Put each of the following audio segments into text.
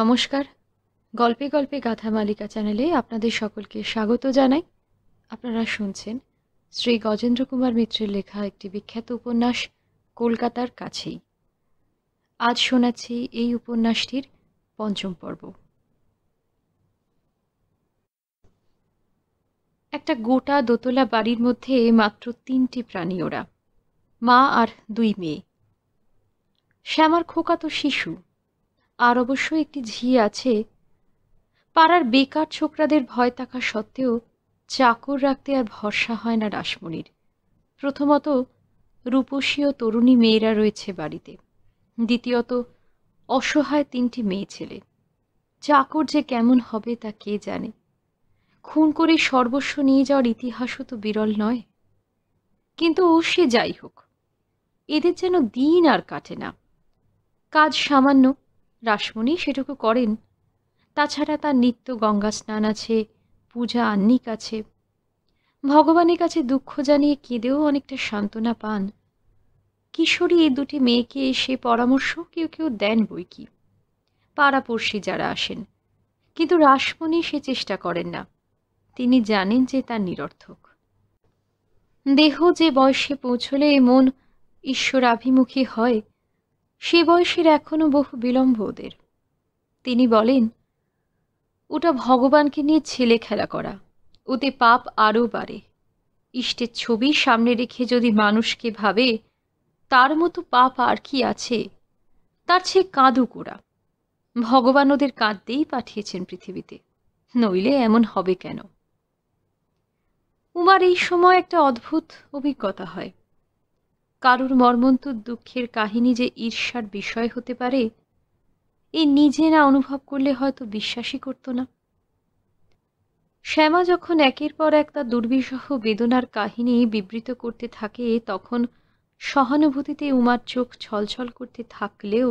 নমস্কার গল্পে গল্পে গাথা মালিকা চ্যানেলে আপনাদের সকলকে স্বাগত জানাই আপনারা শুনছেন শ্রী গজেন্দ্র কুমার মিত্রের লেখা একটি বিখ্যাত উপন্যাস কলকাতার কাছেই আজ শোনাচ্ছি এই উপন্যাসটির পঞ্চম পর্ব একটা গোটা দোতলা বাড়ির মধ্যে মাত্র তিনটি প্রাণী ওরা মা আর দুই মেয়ে শ্যামার খোকা তো শিশু আর অবশ্য একটি ঝি আছে পাড়ার বেকার ছোকরাদের ভয় থাকা সত্ত্বেও চাকর রাখতে আর ভরসা হয় না রাসমণির প্রথমত রূপসী ও তরুণী মেয়েরা রয়েছে বাড়িতে দ্বিতীয়ত অসহায় তিনটি মেয়ে ছেলে চাকর যে কেমন হবে তা কে জানে খুন করে সর্বস্ব নিয়ে যাওয়ার ইতিহাসও তো বিরল নয় কিন্তু ও সে যাই হোক এদের যেন দিন আর কাটে না কাজ সামান্য রাসমণি সেটুকু করেন তাছাড়া তার নিত্য গঙ্গা স্নান আছে পূজা আহ্নিক আছে ভগবানের কাছে দুঃখ জানিয়ে কেঁদেও অনেকটা সান্ত্বনা পান কিশোরী এই দুটি মেয়েকে সে পরামর্শ কেউ কেউ দেন বই কি পাড়াপড়শি যারা আসেন কিন্তু রাসমণি সে চেষ্টা করেন না তিনি জানেন যে তার নিরর্থক দেহ যে বয়সে পৌঁছলে মন ঈশ্বরাভিমুখী হয় সে বয়সের এখনও বহু বিলম্ব ওদের তিনি বলেন ওটা ভগবানকে নিয়ে ছেলে খেলা করা ওতে পাপ আরও বাড়ে ইষ্টের ছবি সামনে রেখে যদি মানুষকে ভাবে তার মতো পাপ আর কি আছে তার চেয়ে কাঁদু কোড়া ভগবান ওদের কাঁদতেই পাঠিয়েছেন পৃথিবীতে নইলে এমন হবে কেন উমার এই সময় একটা অদ্ভুত অভিজ্ঞতা হয় কারুর মর্মন্ত দুঃখের কাহিনী যে ঈর্ষার বিষয় হতে পারে এ নিজে না অনুভব করলে হয়তো বিশ্বাসই করত না শ্যামা যখন একের পর এক তার দুর্বিষহ বেদনার কাহিনী বিবৃত করতে থাকে তখন সহানুভূতিতে উমার চোখ ছলছল করতে থাকলেও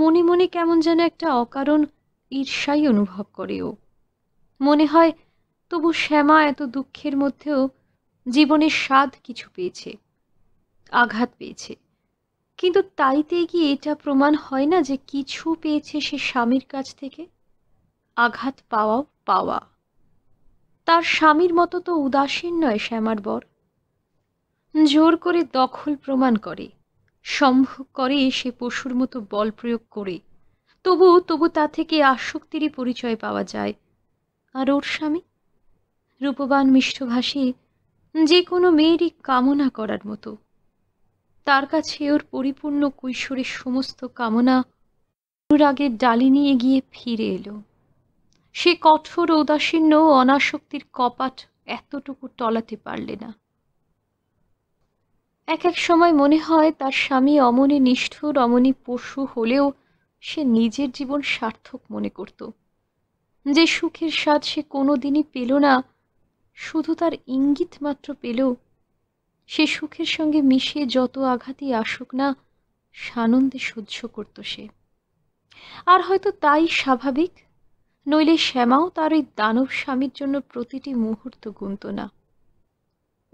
মনে মনে কেমন যেন একটা অকারণ ঈর্ষাই অনুভব করে ও মনে হয় তবু শ্যামা এত দুঃখের মধ্যেও জীবনের স্বাদ কিছু পেয়েছে আঘাত পেয়েছে কিন্তু তাইতে কি এটা প্রমাণ হয় না যে কিছু পেয়েছে সে স্বামীর কাছ থেকে আঘাত পাওয়াও পাওয়া তার স্বামীর মতো তো উদাসীন নয় শ্যামার বর জোর করে দখল প্রমাণ করে সম্ভব করে সে পশুর মতো বল প্রয়োগ করে তবু তবু তা থেকে আসক্তিরই পরিচয় পাওয়া যায় আর ওর স্বামী রূপবান মিষ্টভাষী যে কোনো মেয়েরই কামনা করার মতো তার কাছে ওর পরিপূর্ণ কৈশোরের সমস্ত কামনা অনুরাগের ডালি নিয়ে গিয়ে ফিরে এলো সে কঠোর উদাসীন্য অনাসক্তির কপাট এতটুকু টলাতে পারলে না এক এক সময় মনে হয় তার স্বামী অমনি নিষ্ঠুর অমনি পশু হলেও সে নিজের জীবন সার্থক মনে করত যে সুখের স্বাদ সে কোনোদিনই পেল না শুধু তার ইঙ্গিত মাত্র পেলেও সে সুখের সঙ্গে মিশে যত আঘাতই আসুক না সানন্দে সহ্য করত সে আর হয়তো তাই স্বাভাবিক নইলে শ্যামাও তার ওই দানব স্বামীর জন্য প্রতিটি মুহূর্ত গুনত না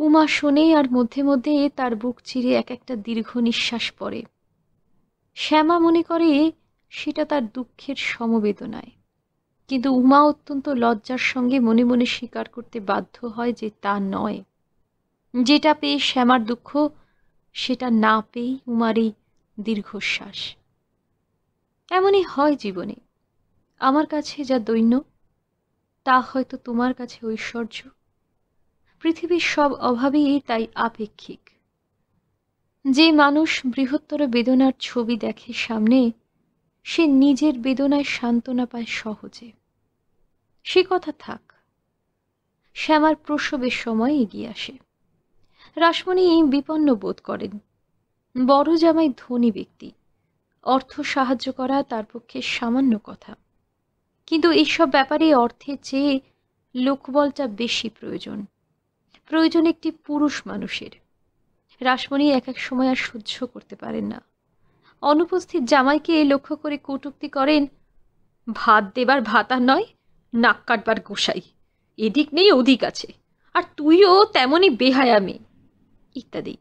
উমা শোনে আর মধ্যে মধ্যে তার বুক চিরে এক একটা দীর্ঘ নিঃশ্বাস পড়ে শ্যামা মনে করে সেটা তার দুঃখের সমবেদনায় কিন্তু উমা অত্যন্ত লজ্জার সঙ্গে মনে মনে স্বীকার করতে বাধ্য হয় যে তা নয় যেটা পেয়ে শ্যামার দুঃখ সেটা না পেয়ে উমার এই দীর্ঘশ্বাস এমনই হয় জীবনে আমার কাছে যা দৈন্য তা হয়তো তোমার কাছে ঐশ্বর্য পৃথিবীর সব অভাবেই তাই আপেক্ষিক যে মানুষ বৃহত্তর বেদনার ছবি দেখে সামনে সে নিজের বেদনায় সান্ত্বনা পায় সহজে সে কথা থাক শ্যামার প্রসবের সময় এগিয়ে আসে রাসমণি বিপন্ন বোধ করেন বড় জামাই ধনী ব্যক্তি অর্থ সাহায্য করা তার পক্ষে সামান্য কথা কিন্তু এইসব ব্যাপারে অর্থের চেয়ে লোকবলটা বেশি প্রয়োজন প্রয়োজন একটি পুরুষ মানুষের রাসমণি এক এক সময় আর সহ্য করতে পারেন না অনুপস্থিত জামাইকে লক্ষ্য করে কটুক্তি করেন ভাত দেবার ভাতা নয় নাক কাটবার গোসাই এদিক নেই ওদিক আছে আর তুইও তেমনই বেহায়া মেয়ে ইত্যাদি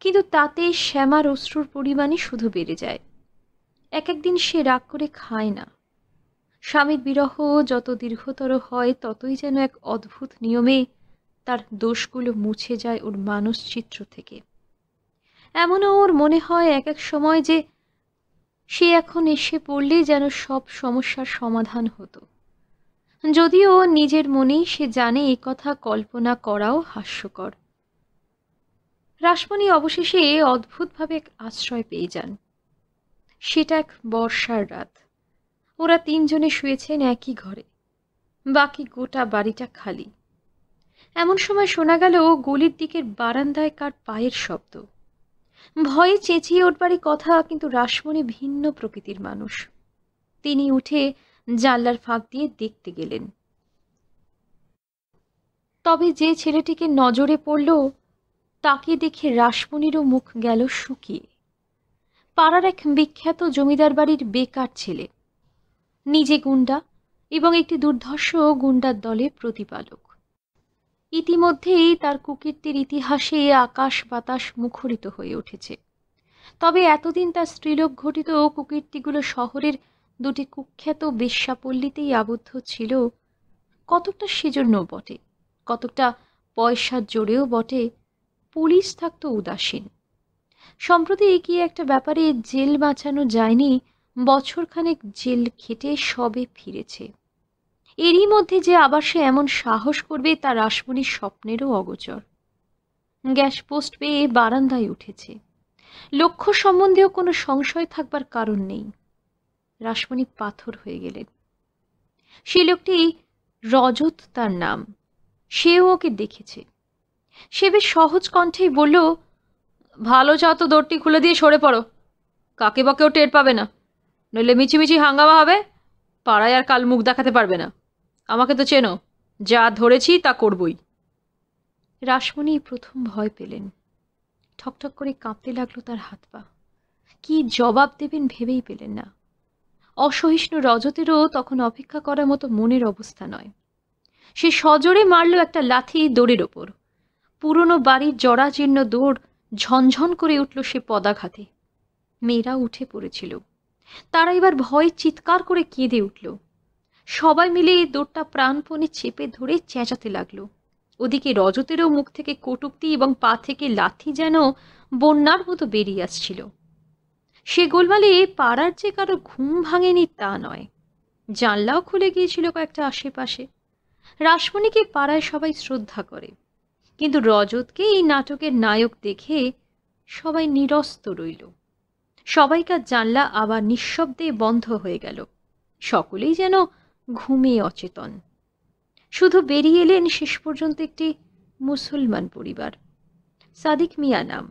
কিন্তু তাতে শ্যামার অশ্রুর পরিমাণই শুধু বেড়ে যায় এক একদিন সে রাগ করে খায় না স্বামীর বিরহ যত দীর্ঘতর হয় ততই যেন এক অদ্ভুত নিয়মে তার দোষগুলো মুছে যায় ওর মানুষ চিত্র থেকে এমনও ওর মনে হয় এক এক সময় যে সে এখন এসে পড়লে যেন সব সমস্যার সমাধান হতো যদিও নিজের মনেই সে জানে এ কথা কল্পনা করাও হাস্যকর রাসমণি অবশেষে অদ্ভুতভাবে আশ্রয় পেয়ে যান সেটা এক বর্ষার রাত ওরা তিনজনে শুয়েছেন একই ঘরে বাকি গোটা বাড়িটা খালি এমন সময় শোনা গেল গলির দিকের বারান্দায় কার পায়ের শব্দ ভয়ে চেঁচিয়ে ওঠবারই কথা কিন্তু রাসমণি ভিন্ন প্রকৃতির মানুষ তিনি উঠে জানলার ফাঁক দিয়ে দেখতে গেলেন তবে যে ছেলেটিকে নজরে পড়ল তাকে দেখে রাসমণিরও মুখ গেল শুকিয়ে পাড়ার এক বিখ্যাত জমিদার বাড়ির বেকার ছেলে নিজে গুন্ডা এবং একটি দুর্ধর্ষ গুন্ডার দলে প্রতিপালক ইতিমধ্যেই তার কুকীর্তির ইতিহাসে আকাশ বাতাস মুখরিত হয়ে উঠেছে তবে এতদিন তার স্ত্রীলোক ঘটিত কুকীর্তিগুলো শহরের দুটি কুখ্যাত বেশ্যাপল্লীতেই আবদ্ধ ছিল কতকটা সেজন্য বটে কতকটা পয়সার জোরেও বটে পুলিশ থাকতো উদাসীন সম্প্রতি এগিয়ে একটা ব্যাপারে জেল বাঁচানো যায়নি বছরখানেক জেল খেটে সবে ফিরেছে এরই মধ্যে যে আবার সে এমন সাহস করবে তার রাসমণির স্বপ্নেরও অগোচর গ্যাস পোস্ট পেয়ে বারান্দায় উঠেছে লক্ষ্য সম্বন্ধেও কোনো সংশয় থাকবার কারণ নেই রাসমণি পাথর হয়ে গেলেন সেই লোকটি রজত তার নাম সেও ওকে দেখেছে সে বেশ সহজ কণ্ঠেই বলল ভালো চাও তো দৌড়টি খুলে দিয়ে সরে পড়ো কাকে বাকেও টের পাবে না নইলে মিছিমিছি হাঙ্গামা হবে পাড়ায় আর কাল মুখ দেখাতে পারবে না আমাকে তো চেনো যা ধরেছি তা করবই রাসমণি প্রথম ভয় পেলেন ঠকঠক করে কাঁপতে লাগলো তার হাত পা কি জবাব দেবেন ভেবেই পেলেন না অসহিষ্ণু রজতেরও তখন অপেক্ষা করার মতো মনের অবস্থা নয় সে সজোরে মারল একটা লাথি দড়ির ওপর পুরনো বাড়ির জরাজীর্ণ দৌড় ঝনঝন করে উঠল সে পদাঘাতে মেয়েরা উঠে পড়েছিল তারা এবার ভয়ে চিৎকার করে কেঁদে উঠল সবাই মিলে এই দৌড়টা প্রাণপণে চেপে ধরে চেঁচাতে লাগল ওদিকে রজতেরও মুখ থেকে কটুক্তি এবং পা থেকে লাথি যেন বন্যার মতো বেরিয়ে আসছিল সে গোলমালে পাড়ার যে কারো ঘুম ভাঙেনি তা নয় জানলাও খুলে গিয়েছিল কয়েকটা আশেপাশে রাসমণিকে পাড়ায় সবাই শ্রদ্ধা করে কিন্তু রজতকে এই নাটকের নায়ক দেখে সবাই নিরস্ত রইল সবাইকার জানলা আবার নিঃশব্দে বন্ধ হয়ে গেল সকলেই যেন ঘুমিয়ে অচেতন শুধু বেরিয়ে এলেন শেষ পর্যন্ত একটি মুসলমান পরিবার সাদিক মিয়া নাম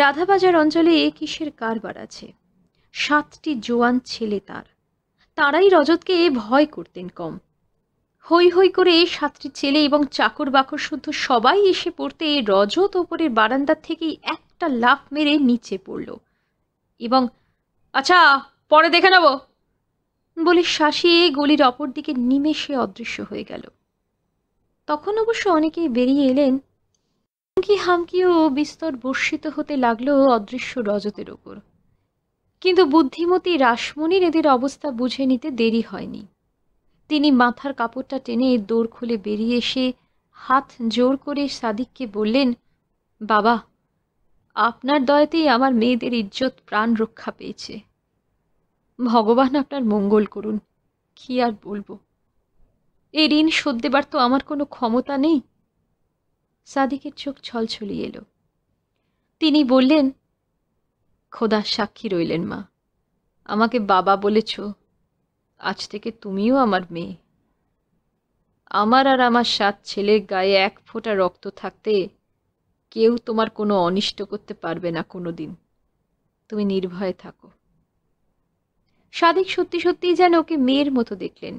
রাধাবাজার অঞ্চলে এ কিসের কারবার আছে সাতটি জোয়ান ছেলে তার তারাই রজতকে এ ভয় করতেন কম হৈ হৈ করে সাতটি ছেলে এবং চাকর বাকর শুদ্ধ সবাই এসে পড়তে রজত ওপরের বারান্দার থেকেই একটা লাফ মেরে নিচে পড়ল এবং আচ্ছা পরে দেখে নেব বলে শাসিয়ে গলির অপর দিকে নিমেষে অদৃশ্য হয়ে গেল তখন অবশ্য অনেকেই বেরিয়ে এলেন হুমকি হামকিও বিস্তর বর্ষিত হতে লাগলো অদৃশ্য রজতের ওপর কিন্তু বুদ্ধিমতী রাসমণির এদের অবস্থা বুঝে নিতে দেরি হয়নি তিনি মাথার কাপড়টা টেনে দৌড় খুলে বেরিয়ে এসে হাত জোর করে সাদিককে বললেন বাবা আপনার দয়াতেই আমার মেয়েদের ইজ্জত প্রাণ রক্ষা পেয়েছে ভগবান আপনার মঙ্গল করুন কি আর বলবো এই ঋণ শোধ দেবার তো আমার কোনো ক্ষমতা নেই সাদিকের চোখ ছলছলি এলো তিনি বললেন খোদা সাক্ষী রইলেন মা আমাকে বাবা বলেছ আজ থেকে তুমিও আমার মেয়ে আমার আর আমার সাত ছেলের গায়ে এক ফোঁটা রক্ত থাকতে কেউ তোমার কোনো অনিষ্ট করতে পারবে না কোনো দিন তুমি নির্ভয়ে থাকো সাদিক সত্যি সত্যিই যেন ওকে মেয়ের মতো দেখলেন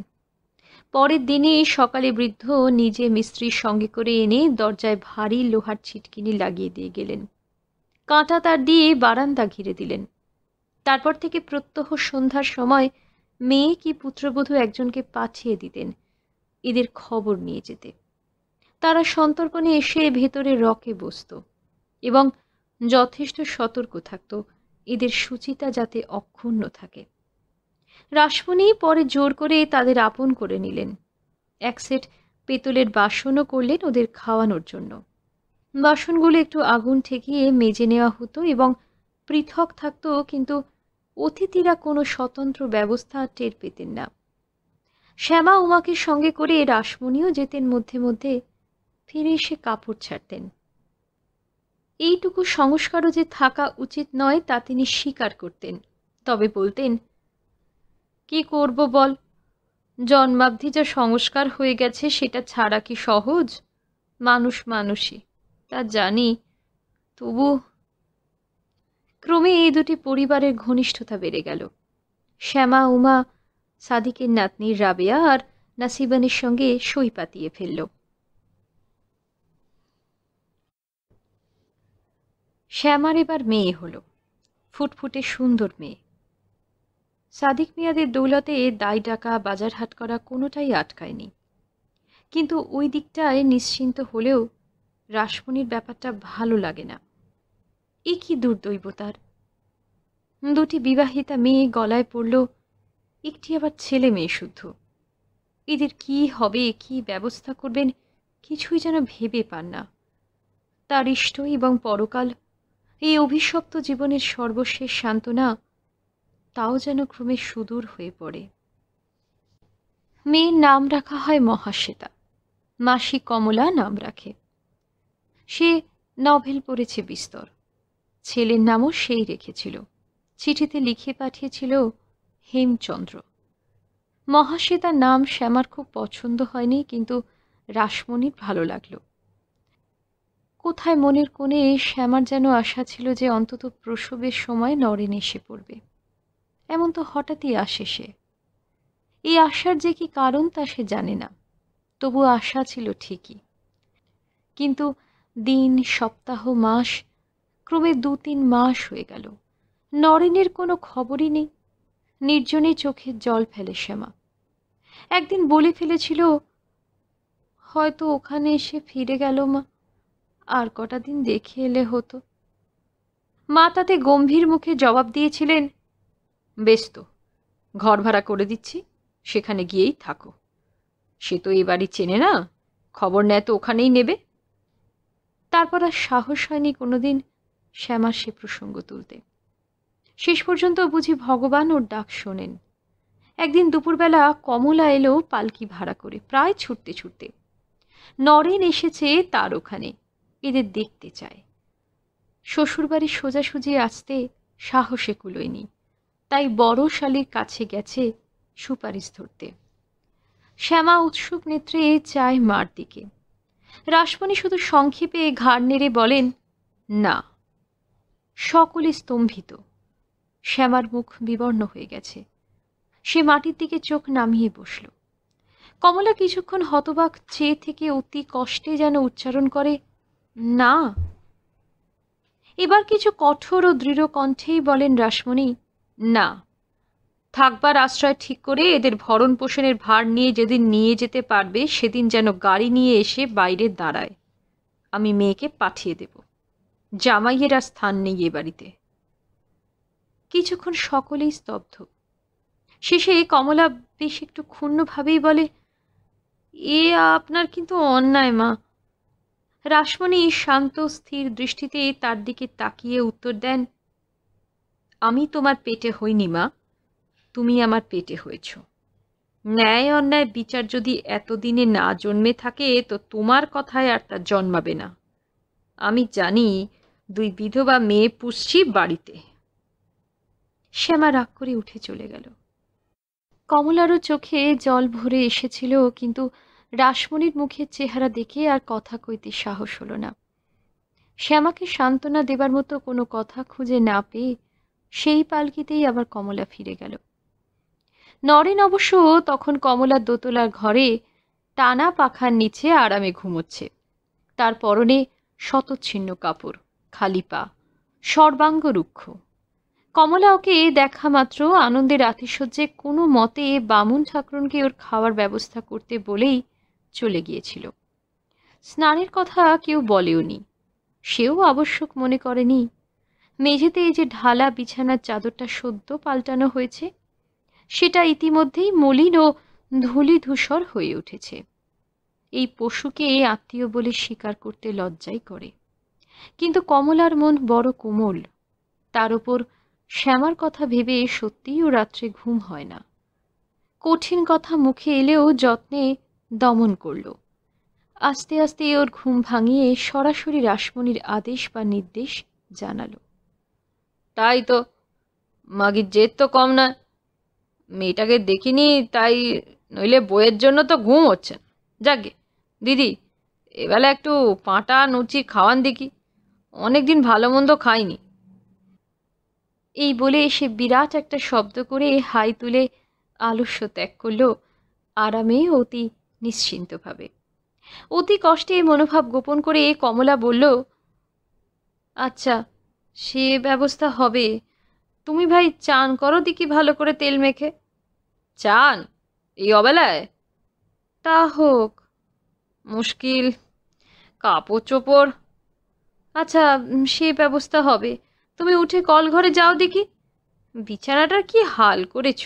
পরের দিনে সকালে বৃদ্ধ নিজে মিস্ত্রির সঙ্গে করে এনে দরজায় ভারী লোহার ছিটকিনি লাগিয়ে দিয়ে গেলেন কাঁটা তার দিয়ে বারান্দা ঘিরে দিলেন তারপর থেকে প্রত্যহ সন্ধ্যার সময় মেয়ে কি পুত্রবধূ একজনকে পাঠিয়ে দিতেন এদের খবর নিয়ে যেতে তারা সন্তর্পণে এসে ভেতরে রকে বসত এবং যথেষ্ট সতর্ক থাকত এদের সুচিতা যাতে অক্ষুণ্ণ থাকে রাসমণি পরে জোর করে তাদের আপন করে নিলেন এক সেট পেতলের বাসনও করলেন ওদের খাওয়ানোর জন্য বাসনগুলো একটু আগুন ঠেকিয়ে মেজে নেওয়া হতো এবং পৃথক থাকতো কিন্তু অতিথিরা কোনো স্বতন্ত্র ব্যবস্থা টের পেতেন না শ্যামা উমাকে সঙ্গে করে রাসমণিও যেতেন মধ্যে মধ্যে ফিরে এসে কাপড় ছাড়তেন এইটুকু সংস্কারও যে থাকা উচিত নয় তা তিনি স্বীকার করতেন তবে বলতেন কি করব বল জন্মাব্ধি যা সংস্কার হয়ে গেছে সেটা ছাড়া কি সহজ মানুষ মানুষই তা জানি তবু ক্রমে এই দুটি পরিবারের ঘনিষ্ঠতা বেড়ে গেল শ্যামা উমা সাদিকের নাতনি রাবেয়া আর নাসিবানের সঙ্গে সই পাতিয়ে ফেলল শ্যামার এবার মেয়ে হল ফুটফুটে সুন্দর মেয়ে সাদিক মিয়াদের দৌলতে দায় ডাকা বাজার হাট করা কোনোটাই আটকায়নি কিন্তু ওই দিকটায় নিশ্চিন্ত হলেও রাসমণির ব্যাপারটা ভালো লাগে না এ কি দুর্দৈবতার দুটি বিবাহিতা মেয়ে গলায় পড়ল একটি আবার ছেলে মেয়ে শুদ্ধ এদের কি হবে কি ব্যবস্থা করবেন কিছুই যেন ভেবে পান না তার ইষ্ট এবং পরকাল এই অভিশপ্ত জীবনের সর্বশেষ সান্ত্বনা তাও যেন ক্রমে সুদূর হয়ে পড়ে মেয়ের নাম রাখা হয় মহাশ্বেতা মাসি কমলা নাম রাখে সে নভেল পড়েছে বিস্তর ছেলের নামও সেই রেখেছিল চিঠিতে লিখে পাঠিয়েছিল হেমচন্দ্র মহাশ্বেতার নাম শ্যামার খুব পছন্দ হয়নি কিন্তু রাসমণির ভালো লাগলো কোথায় মনের কোণে শ্যামার যেন আশা ছিল যে অন্তত প্রসবের সময় নরেন এসে পড়বে এমন তো হঠাৎই আসে সে এই আশার যে কি কারণ তা সে জানে না তবু আশা ছিল ঠিকই কিন্তু দিন সপ্তাহ মাস ক্রমে দু তিন মাস হয়ে গেল নরেনের কোনো খবরই নেই নির্জনে চোখে জল ফেলে শ্যামা একদিন বলে ফেলেছিল হয়তো ওখানে এসে ফিরে গেল মা আর কটা দিন দেখে এলে হতো মা তাতে গম্ভীর মুখে জবাব দিয়েছিলেন বেশ তো ঘর ভাড়া করে দিচ্ছি সেখানে গিয়েই থাকো সে তো এবারই বাড়ি চেনে না খবর নেয় তো ওখানেই নেবে তারপর আর সাহস হয়নি কোনোদিন শ্যামার সে প্রসঙ্গ তুলতে শেষ পর্যন্ত বুঝি ভগবান ওর ডাক শোনেন একদিন দুপুরবেলা কমলা এলো পালকি ভাড়া করে প্রায় ছুটতে ছুটতে নরেন এসেছে তার ওখানে এদের দেখতে চায় শ্বশুরবাড়ি সোজাসুজি আসতে সাহসে কুলোয়নি তাই বড় শালির কাছে গেছে সুপারিশ ধরতে শ্যামা উৎসুক নেত্রে চায় মার দিকে রাসমণি শুধু সংক্ষেপে ঘাড় নেড়ে বলেন না সকলে স্তম্ভিত শ্যামার মুখ বিবর্ণ হয়ে গেছে সে মাটির দিকে চোখ নামিয়ে বসল কমলা কিছুক্ষণ হতবাক চেয়ে থেকে অতি কষ্টে যেন উচ্চারণ করে না এবার কিছু কঠোর ও দৃঢ় কণ্ঠেই বলেন রাসমণি না থাকবার আশ্রয় ঠিক করে এদের ভরণ পোষণের ভার নিয়ে যেদিন নিয়ে যেতে পারবে সেদিন যেন গাড়ি নিয়ে এসে বাইরে দাঁড়ায় আমি মেয়েকে পাঠিয়ে দেব জামাইয়ের আর স্থান নেই এ বাড়িতে কিছুক্ষণ সকলেই স্তব্ধ শেষে কমলা বেশ একটু ক্ষুণ্ণভাবেই বলে এ আপনার কিন্তু অন্যায় মা রাসমণি শান্ত স্থির দৃষ্টিতে তার দিকে তাকিয়ে উত্তর দেন আমি তোমার পেটে হইনি মা তুমি আমার পেটে হয়েছ ন্যায় অন্যায় বিচার যদি এতদিনে না জন্মে থাকে তো তোমার কথায় আর তা জন্মাবে না আমি জানি দুই বিধবা মেয়ে পুষছি বাড়িতে শ্যামা রাগ করে উঠে চলে গেল কমলারও চোখে জল ভরে এসেছিল কিন্তু রাসমণির মুখের চেহারা দেখে আর কথা কইতে সাহস হলো না শ্যামাকে সান্ত্বনা দেবার মতো কোনো কথা খুঁজে না পেয়ে সেই পালকিতেই আবার কমলা ফিরে গেল নরেন অবশ্য তখন কমলার দোতলার ঘরে টানা পাখার নিচে আরামে ঘুমোচ্ছে তার পরনে শতচ্ছিন্ন কাপড় খালি পা সর্বাঙ্গ রুক্ষ কমলা ওকে দেখা মাত্র আনন্দের আতিশয্যে কোনো মতে বামুন ঠাকুরনকে ওর খাওয়ার ব্যবস্থা করতে বলেই চলে গিয়েছিল স্নানের কথা কেউ বলেওনি সেও আবশ্যক মনে করেনি মেঝেতে এই যে ঢালা বিছানার চাদরটা সদ্য পাল্টানো হয়েছে সেটা ইতিমধ্যেই মলিন ও ধুলি ধূসর হয়ে উঠেছে এই পশুকে আত্মীয় বলে স্বীকার করতে লজ্জাই করে কিন্তু কমলার মন বড় কোমল তার উপর শ্যামার কথা ভেবে সত্যিই ও রাত্রে ঘুম হয় না কঠিন কথা মুখে এলেও যত্নে দমন করল আস্তে আস্তে ওর ঘুম ভাঙিয়ে সরাসরি রাসমণির আদেশ বা নির্দেশ জানালো তাই তো মাগির জেদ তো কম না মেয়েটাকে দেখিনি তাই নইলে বইয়ের জন্য তো ঘুম হচ্ছে না যাকে দিদি এবেলা একটু পাঁটা নুচি খাওয়ান দেখি অনেক দিন ভালো মন্দ খাইনি এই বলে সে বিরাট একটা শব্দ করে হাই তুলে আলস্য ত্যাগ করল আরামে অতি নিশ্চিন্তভাবে অতি কষ্টে মনোভাব গোপন করে কমলা বলল আচ্ছা সে ব্যবস্থা হবে তুমি ভাই চান করো দিকি ভালো করে তেল মেখে চান এই অবেলায় তা হোক মুশকিল কাপড় চোপড় আচ্ছা সে ব্যবস্থা হবে তুমি উঠে কল ঘরে যাও দেখি বিছানাটার কি হাল করেছ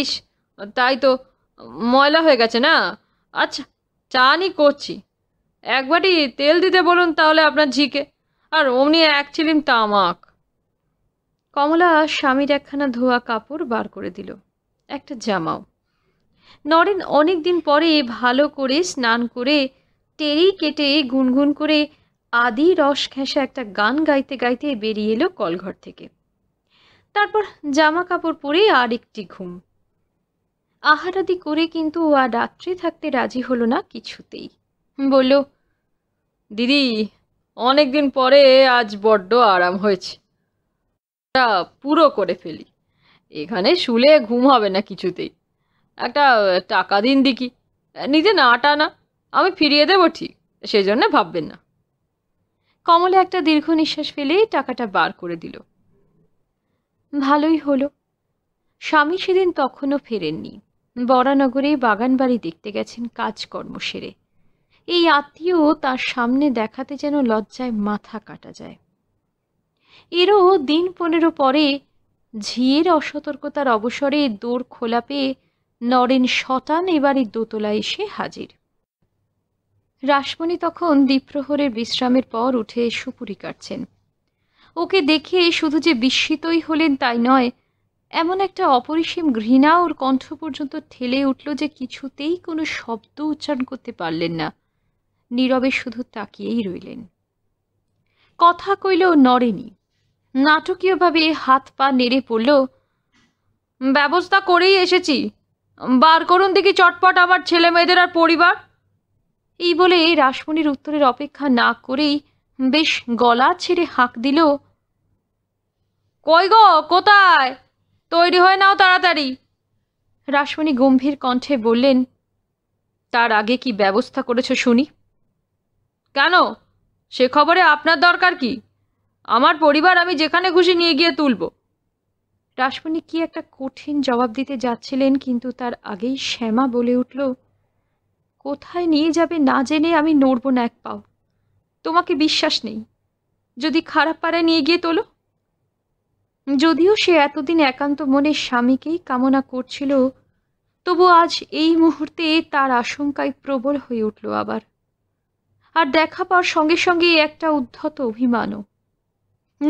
ইস তাই তো ময়লা হয়ে গেছে না আচ্ছা চা নি করছি একবারই তেল দিতে বলুন তাহলে আপনার ঝিকে আর অমনি এক চিলিম তামাক কমলা স্বামীর একখানা ধোয়া কাপড় বার করে দিল একটা জামাও নরেন অনেক দিন পরে ভালো করে স্নান করে টেরি কেটে গুনগুন করে আদি রস ঘেঁষা একটা গান গাইতে গাইতে বেরিয়ে এলো কলঘর থেকে তারপর জামা কাপড় পরে আর একটি ঘুম আহারাদি করে কিন্তু ও আর রাত্রে থাকতে রাজি হলো না কিছুতেই বলল দিদি অনেকদিন পরে আজ বড্ড আরাম হয়েছে পুরো করে ফেলি এখানে শুলে ঘুম হবে না কিছুতেই একটা টাকা দিন দিকি নিজে না টানা আমি ফিরিয়ে দেবো ঠিক সেই জন্য ভাববেন না কমলা একটা দীর্ঘ নিঃশ্বাস ফেলেই টাকাটা বার করে দিল ভালোই হলো স্বামী সেদিন তখনও ফেরেননি বরানগরে বাগান বাড়ি দেখতে গেছেন কাজকর্ম সেরে এই আত্মীয় তার সামনে দেখাতে যেন লজ্জায় মাথা কাটা যায় এরও দিন পনেরো পরে ঝিয়ের অসতর্কতার অবসরে দোর খোলা পেয়ে নরেন শটান এবারে দোতলা এসে হাজির রাসমণি তখন দ্বীপ্রহরের বিশ্রামের পর উঠে সুপুরি কাটছেন ওকে দেখে শুধু যে বিস্মিতই হলেন তাই নয় এমন একটা অপরিসীম ঘৃণা ওর কণ্ঠ পর্যন্ত ঠেলে উঠল যে কিছুতেই কোনো শব্দ উচ্চারণ করতে পারলেন না নীরবে শুধু তাকিয়েই রইলেন কথা কইলেও নড়েনি নাটকীয়ভাবে হাত পা নেড়ে পড়ল ব্যবস্থা করেই এসেছি বার করুন দেখি চটপট আমার ছেলে মেয়েদের আর পরিবার এই বলে রাসমণির উত্তরের অপেক্ষা না করেই বেশ গলা ছেড়ে হাঁক দিল কই গো কোথায় তৈরি হয়ে নাও তাড়াতাড়ি রাসমণি গম্ভীর কণ্ঠে বললেন তার আগে কি ব্যবস্থা করেছ শুনি কেন সে খবরে আপনার দরকার কি আমার পরিবার আমি যেখানে খুশি নিয়ে গিয়ে তুলব রাসমণি কি একটা কঠিন জবাব দিতে যাচ্ছিলেন কিন্তু তার আগেই শ্যামা বলে উঠল কোথায় নিয়ে যাবে না জেনে আমি নড়ব না এক পাও তোমাকে বিশ্বাস নেই যদি খারাপ পাড়ায় নিয়ে গিয়ে তোলো যদিও সে এতদিন একান্ত মনে স্বামীকেই কামনা করছিল তবু আজ এই মুহূর্তে তার আশঙ্কায় প্রবল হয়ে উঠল আবার আর দেখা পাওয়ার সঙ্গে সঙ্গে একটা উদ্ধত অভিমানও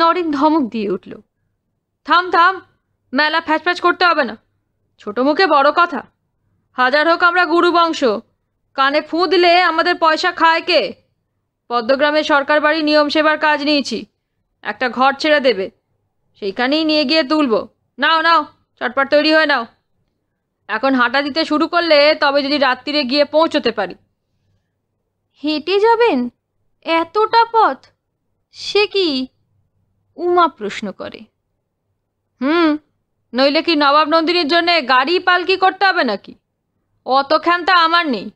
নরেন ধমক দিয়ে উঠল থাম থাম মেলা ফ্যাচ করতে হবে না ছোট মুখে বড় কথা হাজার হোক আমরা গুরু বংশ কানে ফু দিলে আমাদের পয়সা খায় কে পদ্মগ্রামে সরকার বাড়ি নিয়ম সেবার কাজ নিয়েছি একটা ঘর ছেড়ে দেবে সেইখানেই নিয়ে গিয়ে তুলব নাও নাও চটপট তৈরি হয়ে নাও এখন হাঁটা দিতে শুরু করলে তবে যদি রাত্রিরে গিয়ে পৌঁছতে পারি হেঁটে যাবেন এতটা পথ সে কি উমা প্রশ্ন করে হুম নইলে কি নবাব নন্দিনীর জন্যে গাড়ি পালকি করতে হবে নাকি অত ক্ষান্তা আমার নেই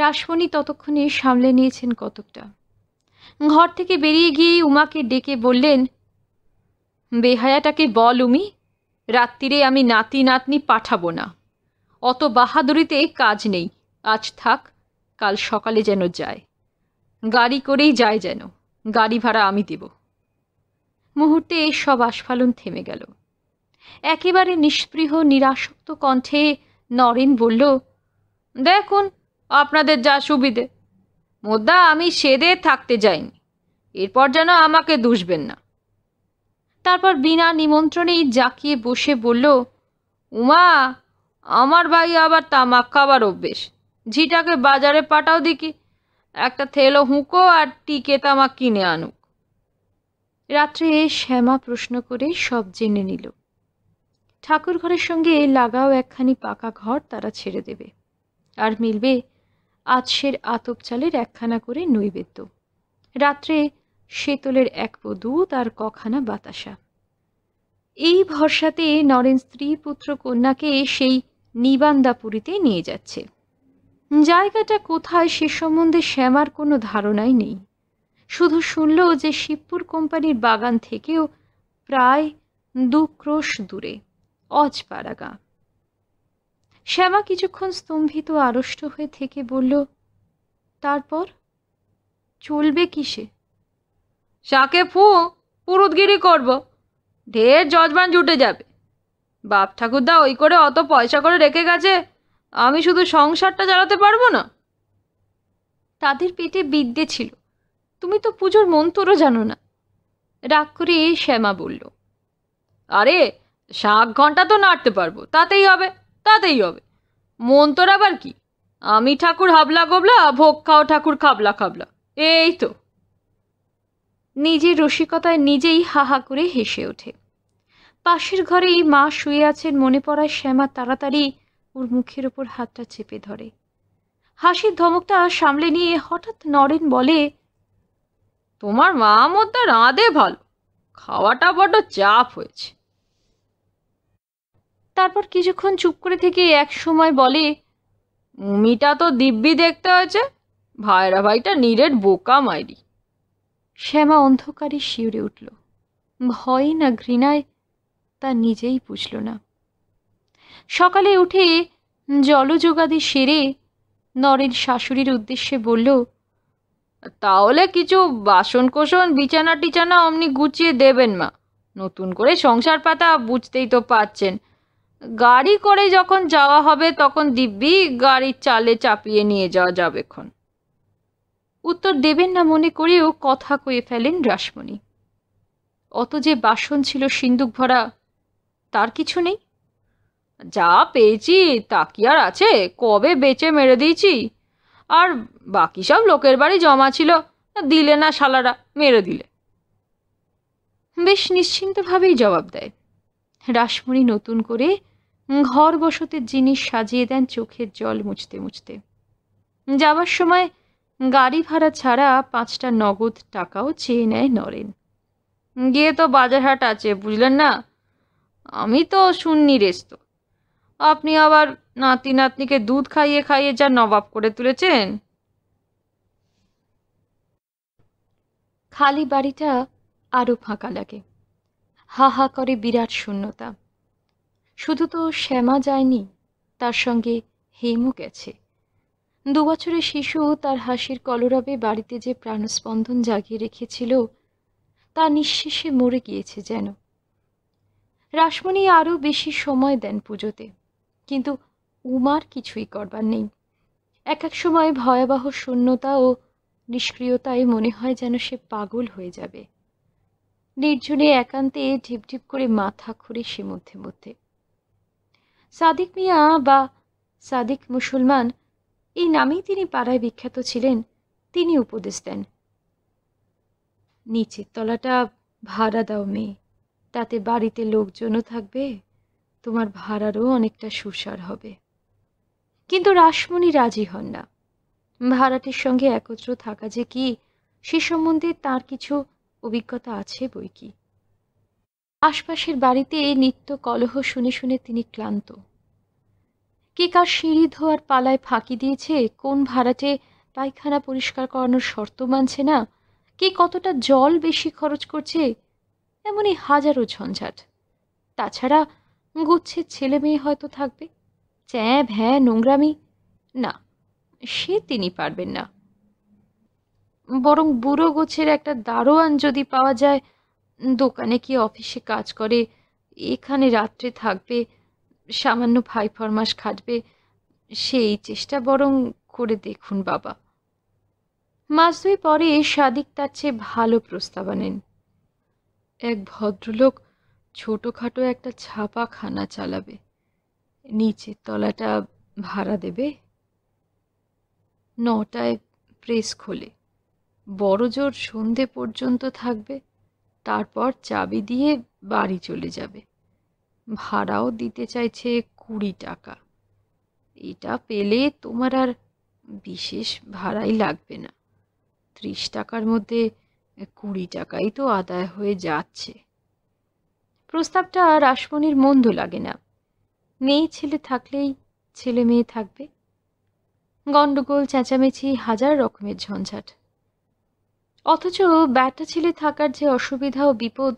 রাসমণি ততক্ষণে সামলে নিয়েছেন কতকটা ঘর থেকে বেরিয়ে গিয়ে উমাকে ডেকে বললেন বেহায়াটাকে বল উমি রাত্রিরে আমি নাতি নাতনি পাঠাবো না অত বাহাদুরিতে কাজ নেই আজ থাক কাল সকালে যেন যায় গাড়ি করেই যায় যেন গাড়ি ভাড়া আমি দেব মুহূর্তে সব আস্ফালন থেমে গেল একেবারে নিষ্পৃহ নিরাসক্ত কণ্ঠে নরেন বলল দেখুন আপনাদের যা সুবিধে মোদ্দা আমি সেদে থাকতে যাইনি এরপর যেন আমাকে দুষবেন না তারপর বিনা নিমন্ত্রণেই জাকিয়ে বসে বলল উমা আমার ভাই আবার তামাক খাবার অভ্যেস ঝিটাকে বাজারে পাঠাও দেখি একটা থেলো হুঁকো আর টিকে তামাক কিনে আনুক রাত্রে শ্যামা প্রশ্ন করে সব জেনে নিল ঠাকুর ঘরের সঙ্গে লাগাও একখানি পাকা ঘর তারা ছেড়ে দেবে আর মিলবে আতসের আতপ চালের একখানা করে নৈবেদ্য রাত্রে শেতলের এক পো দুধ আর কখানা বাতাসা এই ভরসাতে নরেন স্ত্রী পুত্র কন্যাকে সেই নিবান্দাপুরীতে নিয়ে যাচ্ছে জায়গাটা কোথায় সে সম্বন্ধে শ্যামার কোনো ধারণাই নেই শুধু শুনল যে শিবপুর কোম্পানির বাগান থেকেও প্রায় দু ক্রোশ দূরে অজপাড়া গাঁ শ্যামা কিছুক্ষণ স্তম্ভিত আড়ষ্ট হয়ে থেকে বলল তারপর চলবে কিসে শাকে ফু পুরুদগিরি করব ঢের জজবান জুটে যাবে বাপ ঠাকুরদা ওই করে অত পয়সা করে রেখে গেছে আমি শুধু সংসারটা চালাতে পারবো না তাদের পেটে বিদ্যে ছিল তুমি তো পুজোর মন্তরও জানো না রাগ করে শ্যামা বলল আরে শাক ঘন্টা তো নাড়তে পারবো তাতেই হবে তাতেই হবে মন তোর আবার কি আমি ঠাকুর হাবলা গোবলা ভোগ খাও ঠাকুর খাবলা খাবলা এই তো নিজের রসিকতায় নিজেই হাহা করে হেসে ওঠে পাশের ঘরে এই মা শুয়ে আছেন মনে পড়ায় শ্যামা তাড়াতাড়ি ওর মুখের ওপর হাতটা চেপে ধরে হাসির ধমকটা সামলে নিয়ে হঠাৎ নরেন বলে তোমার মা মধ্যে রাঁধে ভালো খাওয়াটা বড্ড চাপ হয়েছে তারপর কিছুক্ষণ চুপ করে থেকে এক সময় বলে উমিটা তো দিব্যি দেখতে হয়েছে ভাইরা ভাইটা নীরের বোকা মাইরি শ্যামা অন্ধকারে শিউরে উঠল ভয় না ঘৃণায় তা নিজেই বুঝল না সকালে উঠে জলযোগাদি সেরে নরেন শাশুড়ির উদ্দেশ্যে বলল তাহলে কিছু বাসন কোষণ বিছানা টিছানা অমনি গুছিয়ে দেবেন মা নতুন করে সংসার পাতা বুঝতেই তো পাচ্ছেন গাড়ি করে যখন যাওয়া হবে তখন দিব্যি গাড়ির চালে চাপিয়ে নিয়ে যাওয়া যাবেক্ষণ উত্তর দেবেন না মনে করেও কথা কয়ে ফেলেন রাসমণি অত যে বাসন ছিল সিন্দুক ভরা তার কিছু নেই যা পেয়েছি তা কি আর আছে কবে বেচে মেরে দিয়েছি আর বাকি সব লোকের বাড়ি জমা ছিল দিলে না শালারা মেরে দিলে বেশ নিশ্চিন্তভাবেই জবাব দেয় রাসমণি নতুন করে ঘর বসতির জিনিস সাজিয়ে দেন চোখের জল মুছতে মুছতে যাওয়ার সময় গাড়ি ভাড়া ছাড়া পাঁচটা নগদ টাকাও চেয়ে নেয় নরেন গিয়ে তো বাজারহাট আছে বুঝলেন না আমি তো শুননি রেস্ত আপনি আবার নাতি নাতনিকে দুধ খাইয়ে খাইয়ে যা নবাব করে তুলেছেন খালি বাড়িটা আরও ফাঁকা লাগে হা হা করে বিরাট শূন্যতা শুধু তো শ্যামা যায়নি তার সঙ্গে হেমু গেছে দুবছরের শিশু তার হাসির কলরবে বাড়িতে যে প্রাণস্পন্দন জাগিয়ে রেখেছিল তা নিঃশেষে মরে গিয়েছে যেন রাসমণি আরও বেশি সময় দেন পুজোতে কিন্তু উমার কিছুই করবার নেই এক এক সময় ভয়াবহ শূন্যতা ও নিষ্ক্রিয়তায় মনে হয় যেন সে পাগল হয়ে যাবে নির্জনে একান্তে ঢিপ ঢিপ করে মাথা খুঁড়ে সে মধ্যে মধ্যে সাদিক মিয়া বা সাদিক মুসলমান এই নামেই তিনি পাড়ায় বিখ্যাত ছিলেন তিনি উপদেশ দেন নিচের তলাটা ভাড়া দাও মেয়ে তাতে বাড়িতে লোকজনও থাকবে তোমার ভাড়ারও অনেকটা সুসার হবে কিন্তু রাসমণি রাজি হন না ভাড়াটির সঙ্গে একত্র থাকা যে কি সে সম্বন্ধে তার কিছু অভিজ্ঞতা আছে বই কি আশপাশের বাড়িতে এই নিত্য কলহ শুনে শুনে তিনি ক্লান্ত কে কার সিঁড়ি ধোয়ার পালায় ফাঁকি দিয়েছে কোন ভাড়াটে পায়খানা পরিষ্কার করানোর শর্ত মানছে না কে কতটা জল বেশি খরচ করছে এমনই হাজারো ঝঞ্ঝাট তাছাড়া গুচ্ছের ছেলে মেয়ে হয়তো থাকবে চ্যাঁ ভ্যাঁ নোংরামি না সে তিনি পারবেন না বরং বুড়ো গোছের একটা দারোয়ান যদি পাওয়া যায় দোকানে কি অফিসে কাজ করে এখানে রাত্রে থাকবে সামান্য ভাই ফরমাস খাটবে সেই চেষ্টা বরং করে দেখুন বাবা মাস দুই পরে সাদিক তার চেয়ে ভালো প্রস্তাব আনেন এক ভদ্রলোক ছোটোখাটো একটা ছাপাখানা চালাবে নিচের তলাটা ভাড়া দেবে নটায় প্রেস খোলে বড় জোর সন্ধে পর্যন্ত থাকবে তারপর চাবি দিয়ে বাড়ি চলে যাবে ভাড়াও দিতে চাইছে কুড়ি টাকা এটা পেলে তোমার আর বিশেষ ভাড়াই লাগবে না ত্রিশ টাকার মধ্যে কুড়ি টাকাই তো আদায় হয়ে যাচ্ছে প্রস্তাবটা রাসমণির মন্দ লাগে না মেয়ে ছেলে থাকলেই ছেলে মেয়ে থাকবে গণ্ডগোল চেঁচামেচি হাজার রকমের ঝঞ্ঝাট অথচ ব্যাটা ছেলে থাকার যে অসুবিধা ও বিপদ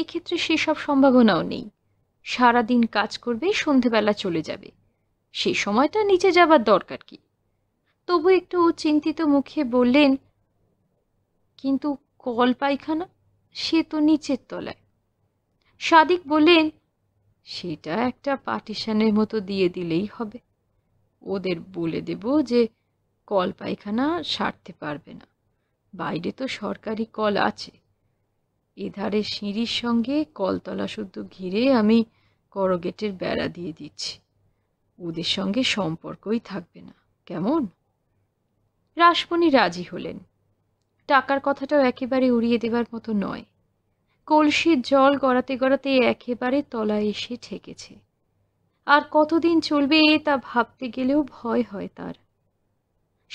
এক্ষেত্রে সেসব সম্ভাবনাও নেই সারা দিন কাজ করবে সন্ধেবেলা চলে যাবে সে সময়টা নিচে যাবার দরকার কি তবু একটু চিন্তিত মুখে বললেন কিন্তু কল পায়খানা সে তো নিচের তলায় সাদিক বললেন সেটা একটা পার্টিশানের মতো দিয়ে দিলেই হবে ওদের বলে দেব যে কল পায়খানা সারতে পারবে না বাইরে তো সরকারি কল আছে এধারে সিঁড়ির সঙ্গে কলতলা শুদ্ধ ঘিরে আমি করগেটের বেড়া দিয়ে দিচ্ছি ওদের সঙ্গে সম্পর্কই থাকবে না কেমন রাসমণি রাজি হলেন টাকার কথাটাও একেবারে উড়িয়ে দেবার মতো নয় কলসির জল গড়াতে গড়াতে একেবারে তলায় এসে ঠেকেছে আর কতদিন চলবে তা ভাবতে গেলেও ভয় হয় তার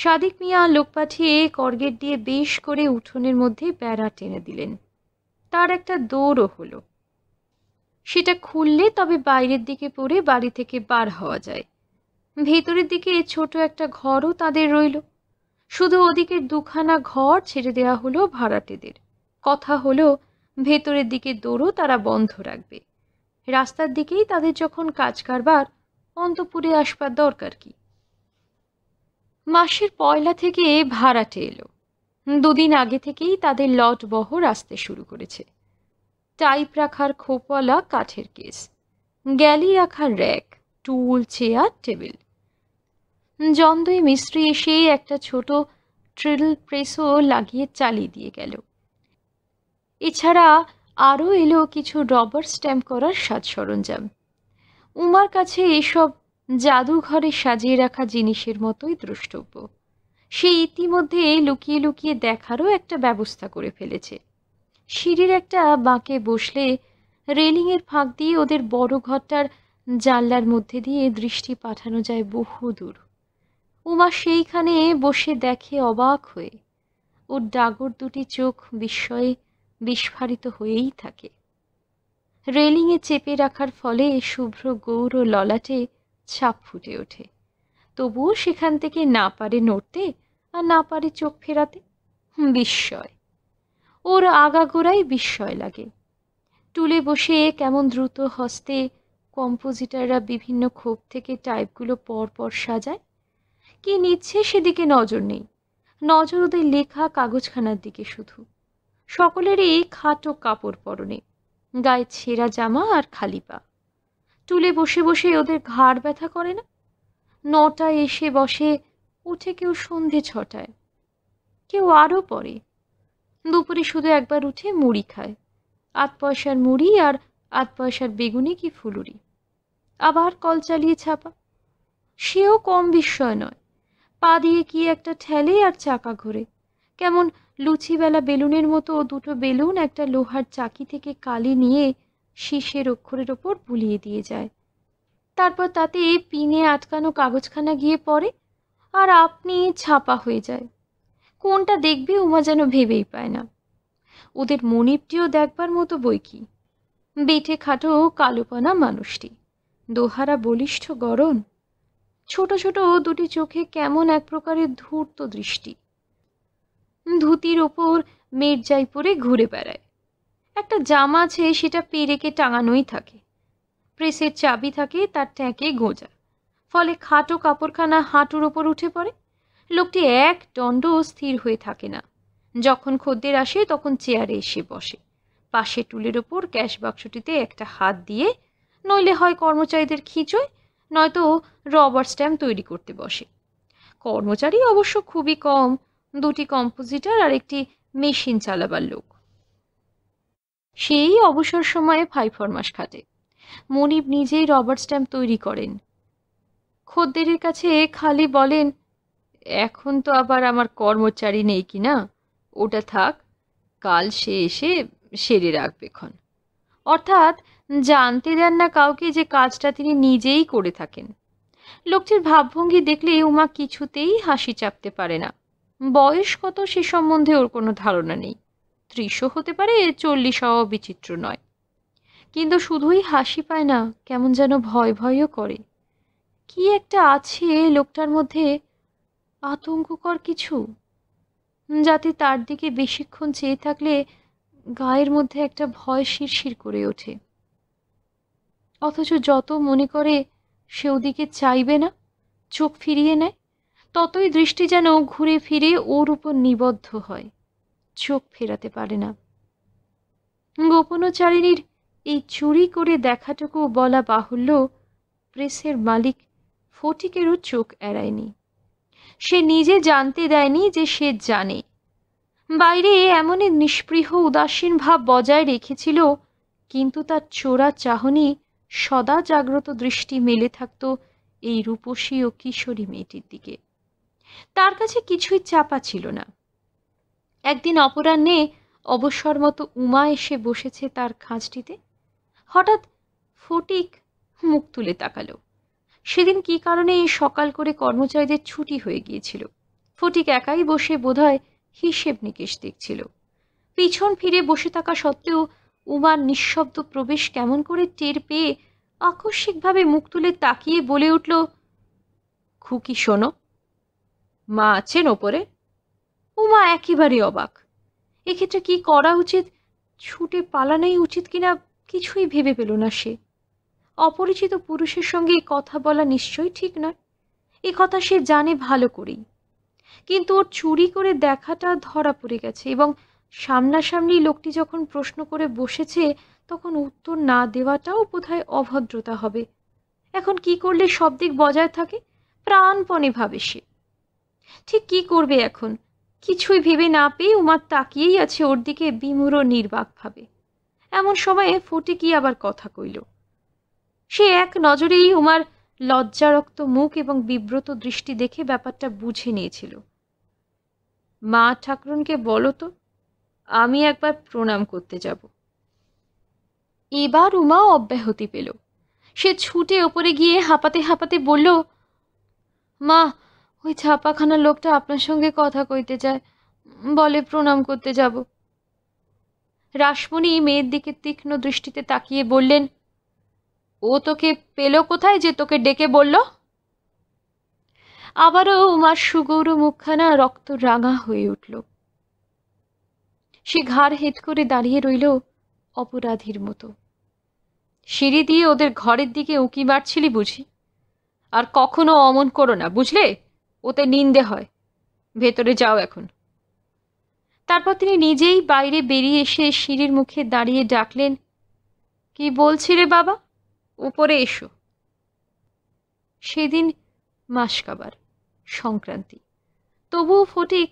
সাদিক মিয়া লোক পাঠিয়ে করগেট দিয়ে বেশ করে উঠোনের মধ্যে বেড়া টেনে দিলেন তার একটা দৌড়ও হলো সেটা খুললে তবে বাইরের দিকে পড়ে বাড়ি থেকে বার হওয়া যায় ভেতরের দিকে ছোট একটা ঘরও তাদের রইল শুধু ওদিকে দুখানা ঘর ছেড়ে দেওয়া হলো ভাড়াটেদের কথা হলো ভেতরের দিকে দৌড়ও তারা বন্ধ রাখবে রাস্তার দিকেই তাদের যখন কাজ কারবার অন্তপুরে আসবার দরকার কি মাসের পয়লা থেকে ভাড়াটে এলো দুদিন আগে থেকেই তাদের লট বহর আসতে শুরু করেছে টাইপ রাখার খোপওয়ালা কাঠের কেস গ্যালি রাখার র্যাক টুল চেয়ার টেবিল জন্দই মিস্ত্রি এসে একটা ছোট ট্রিল প্রেসও লাগিয়ে চালিয়ে দিয়ে গেল এছাড়া আরও এলো কিছু রবার স্ট্যাম্প করার সাজ সরঞ্জাম উমার কাছে এসব জাদুঘরে সাজিয়ে রাখা জিনিসের মতোই দ্রষ্টব্য সে ইতিমধ্যে লুকিয়ে লুকিয়ে দেখারও একটা ব্যবস্থা করে ফেলেছে সিঁড়ির একটা বাঁকে বসলে রেলিংয়ের ফাঁক দিয়ে ওদের বড় ঘরটার জানলার মধ্যে দিয়ে দৃষ্টি পাঠানো যায় বহু দূর উমা সেইখানে বসে দেখে অবাক হয়ে ওর ডাগর দুটি চোখ বিস্ময়ে বিস্ফারিত হয়েই থাকে রেলিংয়ে চেপে রাখার ফলে শুভ্র গৌর ও ললাটে ছাপ ফুটে ওঠে তবুও সেখান থেকে না পারে নড়তে আর না পারে চোখ ফেরাতে বিস্ময় ওর আগাগোড়াই বিস্ময় লাগে টুলে বসে কেমন দ্রুত হস্তে কম্পোজিটাররা বিভিন্ন ক্ষোভ থেকে টাইপগুলো পরপর সাজায় কি নিচ্ছে সেদিকে নজর নেই নজর ওদের লেখা কাগজখানার দিকে শুধু সকলেরই খাটো কাপড় পরনে গায়ে ছেঁড়া জামা আর খালি পা টুলে বসে বসে ওদের ঘাড় ব্যথা করে না নটায় এসে বসে উঠে কেউ সন্ধে ছটায় কেউ আরও পরে দুপুরে শুধু একবার উঠে মুড়ি খায় আধ পয়সার মুড়ি আর আধ পয়সার বেগুনি কি ফুলুরি আবার কল চালিয়ে ছাপা সেও কম বিস্ময় নয় পা দিয়ে কি একটা ঠেলে আর চাকা ঘোরে কেমন লুচিবেলা বেলুনের মতো ও দুটো বেলুন একটা লোহার চাকি থেকে কালি নিয়ে শীষের অক্ষরের ওপর বুলিয়ে দিয়ে যায় তারপর তাতে পিনে আটকানো কাগজখানা গিয়ে পড়ে আর আপনি ছাপা হয়ে যায় কোনটা দেখবে উমা যেন ভেবেই পায় না ওদের মনিপটিও দেখবার মতো বই কি বেঁটে খাটো কালোপানা মানুষটি দোহারা বলিষ্ঠ গরণ ছোট ছোট দুটি চোখে কেমন এক প্রকারের ধূর্ত দৃষ্টি ধুতির ওপর মেরজাই পরে ঘুরে বেড়ায় একটা জামা আছে সেটা পেরেকে টাঙানোই থাকে প্রেসের চাবি থাকে তার ট্যাঁকে গোজা ফলে খাটো কাপড়খানা হাঁটুর ওপর উঠে পড়ে লোকটি এক দণ্ড স্থির হয়ে থাকে না যখন খদ্দের আসে তখন চেয়ারে এসে বসে পাশে টুলের ওপর ক্যাশ বাক্সটিতে একটা হাত দিয়ে নইলে হয় কর্মচারীদের খিঁচোয় নয়তো রবার স্ট্যাম্প তৈরি করতে বসে কর্মচারী অবশ্য খুবই কম দুটি কম্পোজিটার আর একটি মেশিন চালাবার লোক সেই অবসর সময়ে ফরমাস খাটে মনিব নিজেই রবার্ট স্ট্যাম্প তৈরি করেন খদ্দের কাছে খালি বলেন এখন তো আবার আমার কর্মচারী নেই কি না ওটা থাক কাল সে এসে সেরে রাখবে ক্ষণ অর্থাৎ জানতে দেন না কাউকে যে কাজটা তিনি নিজেই করে থাকেন লোকটির ভাবভঙ্গি দেখলে উমা কিছুতেই হাসি চাপতে পারে না বয়স কত সে সম্বন্ধে ওর কোনো ধারণা নেই ত্রিশও হতে পারে চল্লিশও বিচিত্র নয় কিন্তু শুধুই হাসি পায় না কেমন যেন ভয় ভয়ও করে কি একটা আছে লোকটার মধ্যে আতঙ্ককর কিছু যাতে তার দিকে বেশিক্ষণ চেয়ে থাকলে গায়ের মধ্যে একটা ভয় শিরশির করে ওঠে অথচ যত মনে করে সে ওদিকে চাইবে না চোখ ফিরিয়ে নেয় ততই দৃষ্টি যেন ঘুরে ফিরে ওর উপর নিবদ্ধ হয় চোখ ফেরাতে পারে না গোপনচারিণীর এই চুরি করে দেখাটুকু বলা বাহুল্য প্রেসের মালিক ফটিকেরও চোখ এড়ায়নি সে নিজে জানতে দেয়নি যে সে জানে বাইরে এমনই নিষ্পৃহ উদাসীন ভাব বজায় রেখেছিল কিন্তু তার চোরা চাহনি সদা জাগ্রত দৃষ্টি মেলে থাকত এই রূপসী ও কিশোরী মেয়েটির দিকে তার কাছে কিছুই চাপা ছিল না একদিন অপরাহ্নে অবসর মতো উমা এসে বসেছে তার খাঁজটিতে হঠাৎ ফটিক মুখ তুলে তাকালো সেদিন কি কারণে এই সকাল করে কর্মচারীদের ছুটি হয়ে গিয়েছিল ফটিক একাই বসে বোধহয় হিসেব নিকেশ দেখছিল পিছন ফিরে বসে থাকা সত্ত্বেও উমার নিঃশব্দ প্রবেশ কেমন করে টের পেয়ে আকস্মিকভাবে মুখ তুলে তাকিয়ে বলে উঠল খুকি শোনো মা আছেন ওপরে উমা একেবারে অবাক এক্ষেত্রে কি করা উচিত ছুটে পালানোই উচিত কিনা কিছুই ভেবে পেল না সে অপরিচিত পুরুষের সঙ্গে কথা বলা নিশ্চয়ই ঠিক নয় এ কথা সে জানে ভালো করেই কিন্তু ওর চুরি করে দেখাটা ধরা পড়ে গেছে এবং সামনাসামনি লোকটি যখন প্রশ্ন করে বসেছে তখন উত্তর না দেওয়াটাও বোধহয় অভদ্রতা হবে এখন কি করলে সব দিক বজায় থাকে প্রাণপণে ভাবে সে ঠিক কি করবে এখন কিছুই ভেবে না পেয়ে উমার তাকিয়েই আছে ওর দিকে বিমূর নির্বাকভাবে এমন সময়ে ফুটে কি আবার কথা কইল সে এক নজরেই উমার লজ্জারক্ত মুখ এবং বিব্রত দৃষ্টি দেখে ব্যাপারটা বুঝে নিয়েছিল মা ঠাকুরনকে বলো তো আমি একবার প্রণাম করতে যাব এবার উমা অব্যাহতি পেল সে ছুটে ওপরে গিয়ে হাঁপাতে হাঁপাতে বলল মা ওই ছাপাখানার লোকটা আপনার সঙ্গে কথা কইতে চায় বলে প্রণাম করতে যাব রাসমণি মেয়ের দিকে তীক্ষ্ণ দৃষ্টিতে তাকিয়ে বললেন ও তোকে পেল কোথায় যে তোকে ডেকে বলল আবারও উমার সুগৌর মুখখানা রক্ত রাঙা হয়ে উঠল সে ঘাড় হেট করে দাঁড়িয়ে রইল অপরাধীর মতো সিঁড়ি দিয়ে ওদের ঘরের দিকে উঁকি মারছিলি বুঝি আর কখনো অমন করো না বুঝলে ওতে নিন্দে হয় ভেতরে যাও এখন তারপর তিনি নিজেই বাইরে বেরিয়ে এসে সিঁড়ির মুখে দাঁড়িয়ে ডাকলেন কি বলছি রে বাবা উপরে এসো সেদিন মাসকাবার সংক্রান্তি তবুও ফটিক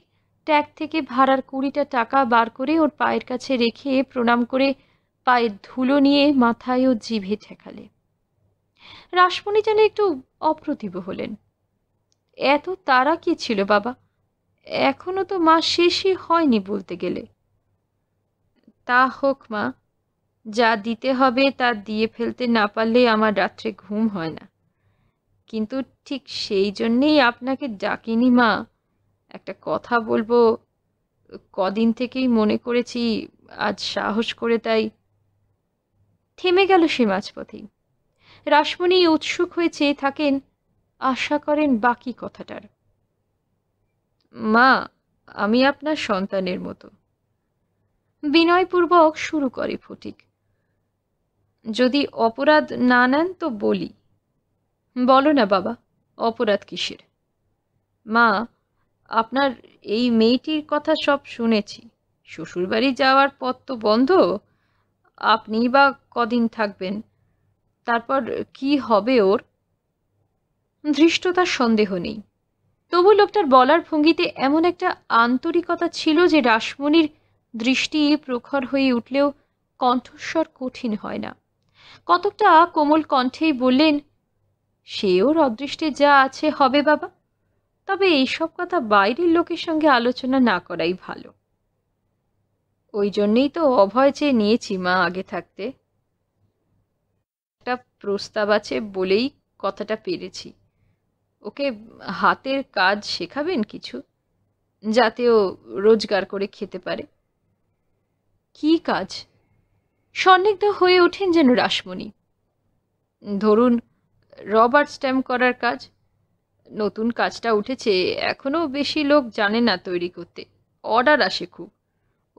ট্যাগ থেকে ভাড়ার কুড়িটা টাকা বার করে ওর পায়ের কাছে রেখে প্রণাম করে পায়ের ধুলো নিয়ে মাথায় ও জিভে ঠেকালে রাসমণি যেন একটু অপ্রতিভ হলেন এত তারা কি ছিল বাবা এখনও তো মা শেষই হয়নি বলতে গেলে তা হোক মা যা দিতে হবে তা দিয়ে ফেলতে না পারলে আমার রাত্রে ঘুম হয় না কিন্তু ঠিক সেই জন্যেই আপনাকে ডাকিনি মা একটা কথা বলবো কদিন থেকেই মনে করেছি আজ সাহস করে তাই থেমে গেল সে মাঝপথেই রাসমণি উৎসুক হয়েছে থাকেন আশা করেন বাকি কথাটার মা আমি আপনার সন্তানের মতো বিনয়পূর্বক শুরু করে ফটিক যদি অপরাধ না নেন তো বলি বলো না বাবা অপরাধ কিসের মা আপনার এই মেয়েটির কথা সব শুনেছি শ্বশুরবাড়ি যাওয়ার পথ তো বন্ধ আপনি বা কদিন থাকবেন তারপর কি হবে ওর ধৃষ্টতার সন্দেহ নেই তবু লোকটার বলার ভঙ্গিতে এমন একটা আন্তরিকতা ছিল যে রাসমণির দৃষ্টি প্রখর হয়ে উঠলেও কণ্ঠস্বর কঠিন হয় না কতকটা কোমল কণ্ঠেই বললেন সে ওর অদৃষ্টে যা আছে হবে বাবা তবে এইসব কথা বাইরের লোকের সঙ্গে আলোচনা না করাই ভালো ওই জন্যেই তো অভয় চেয়ে নিয়েছি মা আগে থাকতে একটা প্রস্তাব আছে বলেই কথাটা পেরেছি ওকে হাতের কাজ শেখাবেন কিছু যাতে ও রোজগার করে খেতে পারে কি কাজ সন্দিগ্ধ হয়ে ওঠেন যেন রাসমণি ধরুন রবার্ট স্ট্যাম্প করার কাজ নতুন কাজটা উঠেছে এখনও বেশি লোক জানে না তৈরি করতে অর্ডার আসে খুব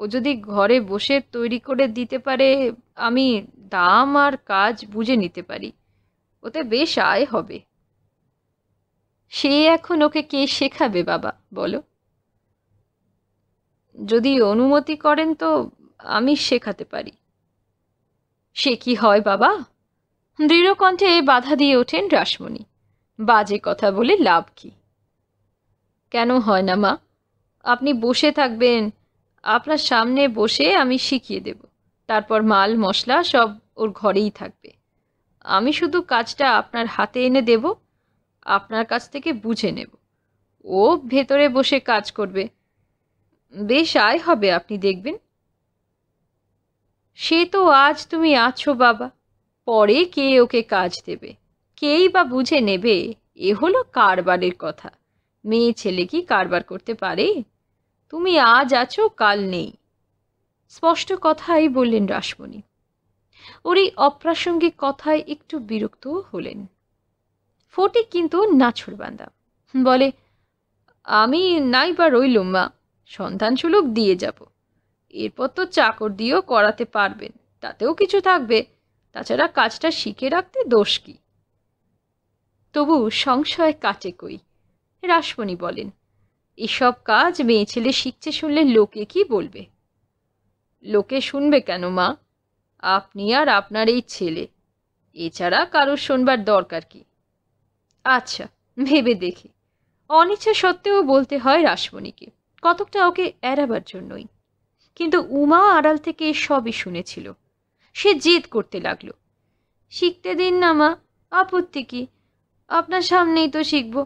ও যদি ঘরে বসে তৈরি করে দিতে পারে আমি দাম আর কাজ বুঝে নিতে পারি ওতে বেশ আয় হবে সে এখন ওকে কে শেখাবে বাবা বলো যদি অনুমতি করেন তো আমি শেখাতে পারি সে কি হয় বাবা দৃঢ় কণ্ঠে বাধা দিয়ে ওঠেন রাসমণি বাজে কথা বলে লাভ কি কেন হয় না মা আপনি বসে থাকবেন আপনার সামনে বসে আমি শিখিয়ে দেব তারপর মাল মশলা সব ওর ঘরেই থাকবে আমি শুধু কাজটা আপনার হাতে এনে দেবো আপনার কাছ থেকে বুঝে নেব ও ভেতরে বসে কাজ করবে বেশ আয় হবে আপনি দেখবেন সে তো আজ তুমি আছো বাবা পরে কে ওকে কাজ দেবে কেই বা বুঝে নেবে এ হলো কারবারের কথা মেয়ে ছেলে কি কারবার করতে পারে তুমি আজ আছো কাল নেই স্পষ্ট কথাই বললেন রাসমণি ওর এই অপ্রাসঙ্গিক কথায় একটু বিরক্তও হলেন ফটিক কিন্তু নাছুরবান্দা বলে আমি নাই বা রইলুম মা সন্ধান সুলভ দিয়ে যাব এরপর তো চাকর দিয়েও করাতে পারবেন তাতেও কিছু থাকবে তাছাড়া কাজটা শিখে রাখতে দোষ কি তবু সংশয় কাটে কই রাসমণি বলেন এসব কাজ মেয়ে ছেলে শিখছে শুনলে লোকে কি বলবে লোকে শুনবে কেন মা আপনি আর আপনার এই ছেলে এছাড়া কারোর শোনবার দরকার কি আচ্ছা ভেবে দেখি অনিচ্ছা সত্ত্বেও বলতে হয় রাসমণিকে কতকটা ওকে এড়াবার জন্যই কিন্তু উমা আড়াল থেকে সবই শুনেছিল সে জেদ করতে লাগলো শিখতে দিন না মা আপত্তি কি আপনার সামনেই তো শিখব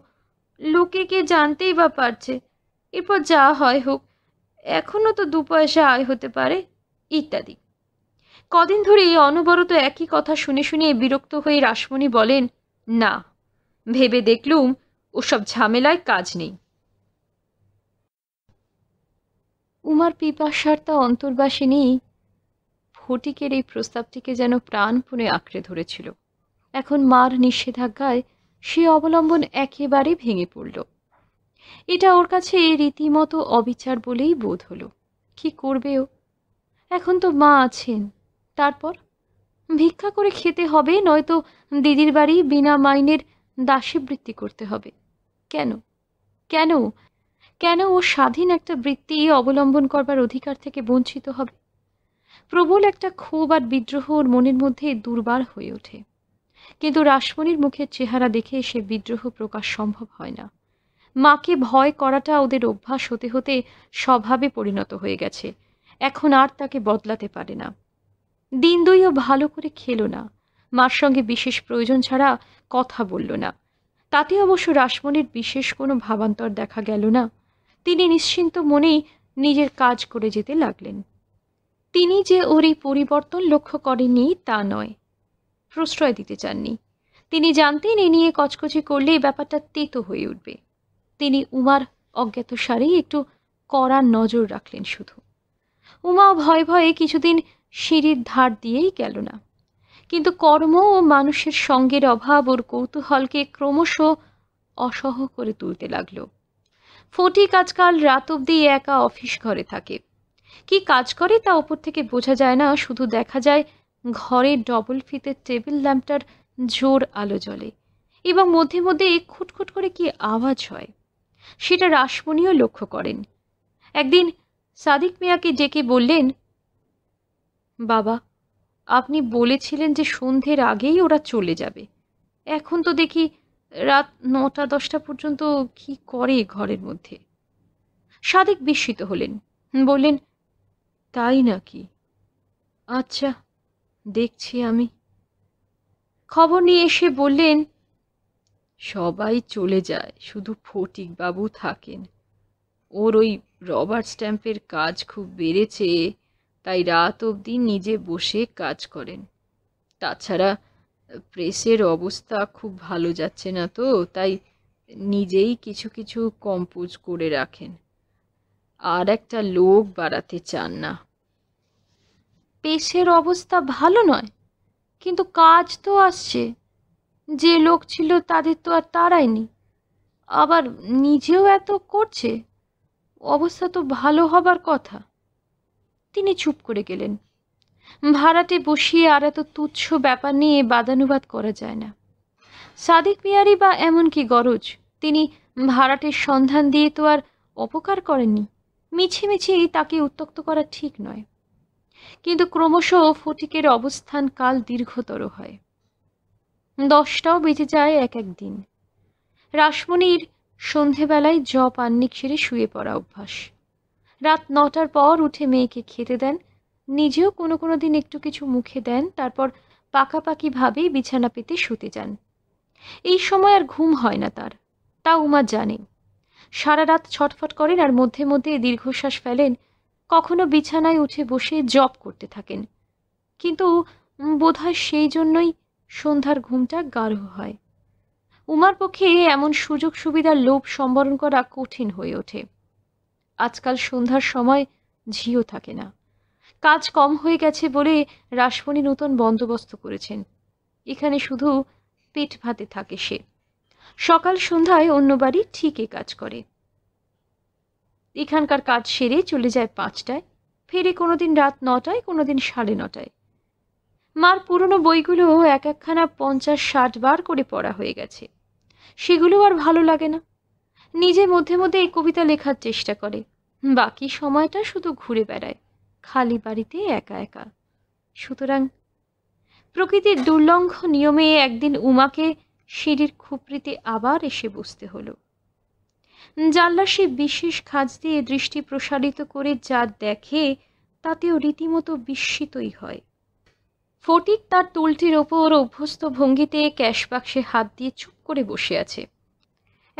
লোকে কে জানতেই বা পারছে এরপর যা হয় হোক এখনও তো দু পয়সা আয় হতে পারে ইত্যাদি কদিন ধরে এই অনবরত একই কথা শুনে শুনে বিরক্ত হয়ে রাসমণি বলেন না ভেবে দেখলুম ওসব ঝামেলায় কাজ নেই উমার পিপাসার্তা অন্তর্বাসিনী ফটিকের এই প্রস্তাবটিকে যেন প্রাণপণে আঁকড়ে ধরেছিল এখন মার নিষেধাজ্ঞায় সে অবলম্বন একেবারে ভেঙে পড়ল এটা ওর কাছে রীতিমতো অবিচার বলেই বোধ হলো কি করবেও এখন তো মা আছেন তারপর ভিক্ষা করে খেতে হবে নয়তো দিদির বাড়ি বিনা মাইনের দাসীবৃত্তি করতে হবে কেন কেন কেন ও স্বাধীন একটা বৃত্তি অবলম্বন করবার অধিকার থেকে বঞ্চিত হবে প্রবল একটা ক্ষোভ আর বিদ্রোহ ওর মনের মধ্যে দুর্বার হয়ে ওঠে কিন্তু রাসমণির মুখের চেহারা দেখে সে বিদ্রোহ প্রকাশ সম্ভব হয় না মাকে ভয় করাটা ওদের অভ্যাস হতে হতে স্বভাবে পরিণত হয়ে গেছে এখন আর তাকে বদলাতে পারে না দিন দুইও ভালো করে খেলো না মার সঙ্গে বিশেষ প্রয়োজন ছাড়া কথা বলল না তাতে অবশ্য রাসমণির বিশেষ কোনো ভাবান্তর দেখা গেল না তিনি নিশ্চিন্ত মনেই নিজের কাজ করে যেতে লাগলেন তিনি যে ওর এই পরিবর্তন লক্ষ্য করেননি তা নয় প্রশ্রয় দিতে চাননি তিনি জানতেন এ নিয়ে কচকচি করলেই ব্যাপারটা তেতো হয়ে উঠবে তিনি উমার অজ্ঞাত সারেই একটু কড়া নজর রাখলেন শুধু উমা ভয়ে ভয়ে কিছুদিন সিঁড়ির ধার দিয়েই গেল না কিন্তু কর্ম ও মানুষের সঙ্গের অভাব ওর কৌতূহলকে ক্রমশ অসহ করে তুলতে লাগল ফটিক আজকাল রাত অবধি একা অফিস ঘরে থাকে কি কাজ করে তা ওপর থেকে বোঝা যায় না শুধু দেখা যায় ঘরে ডবল ফিতে টেবিল ল্যাম্পটার জোর আলো জ্বলে এবং মধ্যে মধ্যে খুটখুট করে কি আওয়াজ হয় সেটা রাসমণিও লক্ষ্য করেন একদিন সাদিক মিয়াকে ডেকে বললেন বাবা আপনি বলেছিলেন যে সন্ধ্যের আগেই ওরা চলে যাবে এখন তো দেখি রাত নটা দশটা পর্যন্ত কি করে ঘরের মধ্যে সাদেক বিস্মিত হলেন বললেন তাই নাকি আচ্ছা দেখছি আমি খবর নিয়ে এসে বললেন সবাই চলে যায় শুধু ফটিক বাবু থাকেন ওর ওই রবার স্ট্যাম্পের কাজ খুব বেড়েছে তাই রাত অবধি নিজে বসে কাজ করেন তাছাড়া প্রেসের অবস্থা খুব ভালো যাচ্ছে না তো তাই নিজেই কিছু কিছু কম্পোজ করে রাখেন আর একটা লোক বাড়াতে চান না পেশের অবস্থা ভালো নয় কিন্তু কাজ তো আসছে যে লোক ছিল তাদের তো আর তাড়ায়নি আবার নিজেও এত করছে অবস্থা তো ভালো হবার কথা তিনি চুপ করে গেলেন ভাড়াটে বসিয়ে আর এত তুচ্ছ ব্যাপার নিয়ে বাদানুবাদ করা যায় না সাদিক মিয়ারি বা এমনকি গরজ তিনি ভাড়াটের সন্ধান দিয়ে তো আর অপকার করেননি মিছে মিছিমিছি তাকে উত্তক্ত করা ঠিক নয় কিন্তু ক্রমশ ফটিকের অবস্থান কাল দীর্ঘতর হয় দশটাও বেজে যায় এক এক দিন রাসমণির সন্ধেবেলায় জপ আন্নিক সেরে শুয়ে পড়া অভ্যাস রাত নটার পর উঠে মেয়েকে খেতে দেন নিজেও কোনো কোনো দিন একটু কিছু মুখে দেন তারপর পাকাপাকিভাবেই বিছানা পেতে শুতে যান এই সময় আর ঘুম হয় না তার তা উমা জানে সারা রাত ছটফট করেন আর মধ্যে মধ্যে দীর্ঘশ্বাস ফেলেন কখনো বিছানায় উঠে বসে জব করতে থাকেন কিন্তু বোধ সেই জন্যই সন্ধ্যার ঘুমটা গাঢ় হয় উমার পক্ষে এমন সুযোগ সুবিধার লোভ সম্বরণ করা কঠিন হয়ে ওঠে আজকাল সন্ধ্যার সময় ঝিও থাকে না কাজ কম হয়ে গেছে বলে রাসমণি নূতন বন্দোবস্ত করেছেন এখানে শুধু পেট ভাতে থাকে সে সকাল সন্ধ্যায় অন্য বাড়ি ঠিকই কাজ করে এখানকার কাজ সেরে চলে যায় পাঁচটায় ফেরে কোনোদিন রাত নটায় কোনোদিন সাড়ে নটায় মার পুরনো বইগুলো এক একখানা পঞ্চাশ ষাট বার করে পড়া হয়ে গেছে সেগুলো আর ভালো লাগে না নিজে মধ্যে মধ্যে এই কবিতা লেখার চেষ্টা করে বাকি সময়টা শুধু ঘুরে বেড়ায় খালি বাড়িতে একা একা সুতরাং প্রকৃতির দুর্লঙ্ঘ নিয়মে একদিন উমাকে সিঁড়ির খুপড়িতে আবার এসে বসতে হলো জানলার সে বিশেষ খাঁজ দিয়ে দৃষ্টি প্রসারিত করে যা দেখে তাতেও রীতিমতো বিস্মিতই হয় ফটিক তার তুলটির ওপর অভ্যস্ত ভঙ্গিতে ক্যাশবাক্সে হাত দিয়ে চুপ করে বসে আছে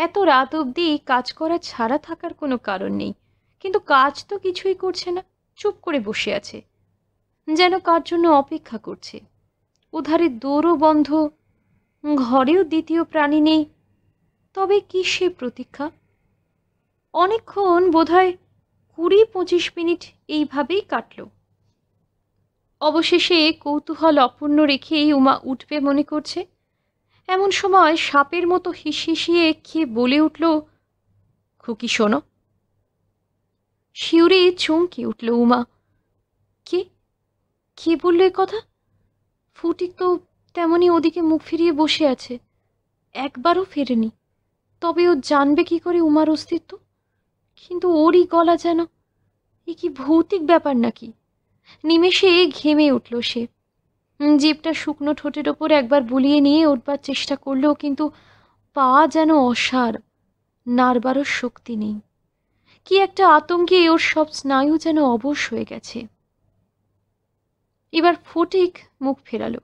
এত রাত অবধি কাজ করা ছাড়া থাকার কোনো কারণ নেই কিন্তু কাজ তো কিছুই করছে না চুপ করে বসে আছে যেন কার জন্য অপেক্ষা করছে উধারে দৌড়ও বন্ধ ঘরেও দ্বিতীয় প্রাণী নেই তবে কি সে প্রতীক্ষা অনেকক্ষণ বোধহয় কুড়ি পঁচিশ মিনিট এইভাবেই কাটল অবশেষে কৌতূহল অপূর্ণ রেখেই উমা উঠবে মনে করছে এমন সময় সাপের মতো হিসিয়ে খেয়ে বলে উঠল খুকি শোনো শিউরে চমকে উঠল উমা কে কে বললো এ কথা ফুটি তো তেমনই ওদিকে মুখ ফিরিয়ে বসে আছে একবারও ফেরেনি তবে ও জানবে কি করে উমার অস্তিত্ব কিন্তু ওরই গলা যেন এ কি ভৌতিক ব্যাপার নাকি নিমেষে ঘেমে উঠল সে জীবটা শুকনো ঠোঁটের ওপর একবার বুলিয়ে নিয়ে উঠবার চেষ্টা করলেও কিন্তু পা যেন অসার নারবারও শক্তি নেই কি একটা আতঙ্কে ওর সব স্নায়ু যেন অবশ হয়ে গেছে এবার ফটিক মুখ ফেরালো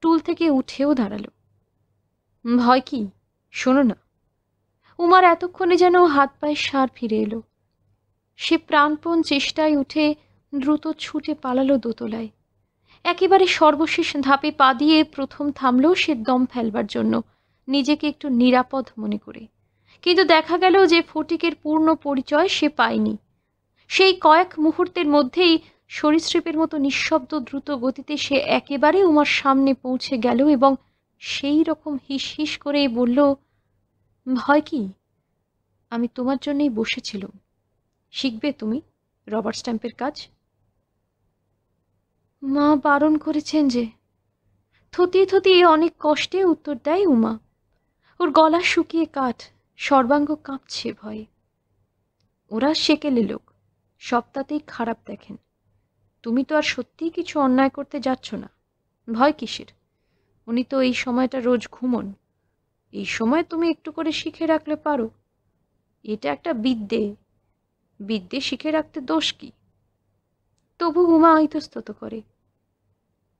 টুল থেকে উঠেও দাঁড়ালো ভয় কি শোনো না উমার এতক্ষণে যেন হাত পায়ে সার ফিরে এলো সে প্রাণপণ চেষ্টায় উঠে দ্রুত ছুটে পালালো দোতলায় একেবারে সর্বশেষ ধাপে পা দিয়ে প্রথম থামলেও সে দম ফেলবার জন্য নিজেকে একটু নিরাপদ মনে করে কিন্তু দেখা গেল যে ফটিকের পূর্ণ পরিচয় সে পায়নি সেই কয়েক মুহূর্তের মধ্যেই সরীসৃপের মতো নিঃশব্দ দ্রুত গতিতে সে একেবারে উমার সামনে পৌঁছে গেল এবং সেই রকম হিস হিস করেই বলল ভয় কি আমি তোমার জন্যই বসেছিলাম শিখবে তুমি রবার স্ট্যাম্পের কাজ মা বারণ করেছেন যে থতিয়ে থতিয়ে অনেক কষ্টে উত্তর দেয় উমা ওর গলা শুকিয়ে কাঠ সর্বাঙ্গ কাঁপছে ভয়ে ওরা সেকেলে লোক সপ্তাহতেই খারাপ দেখেন তুমি তো আর সত্যিই কিছু অন্যায় করতে যাচ্ছ না ভয় কিসের উনি তো এই সময়টা রোজ ঘুমন এই সময় তুমি একটু করে শিখে রাখলে পারো এটা একটা বিদ্যে বিদ্যে শিখে রাখতে দোষ কী তবু উমা ইতস্তত করে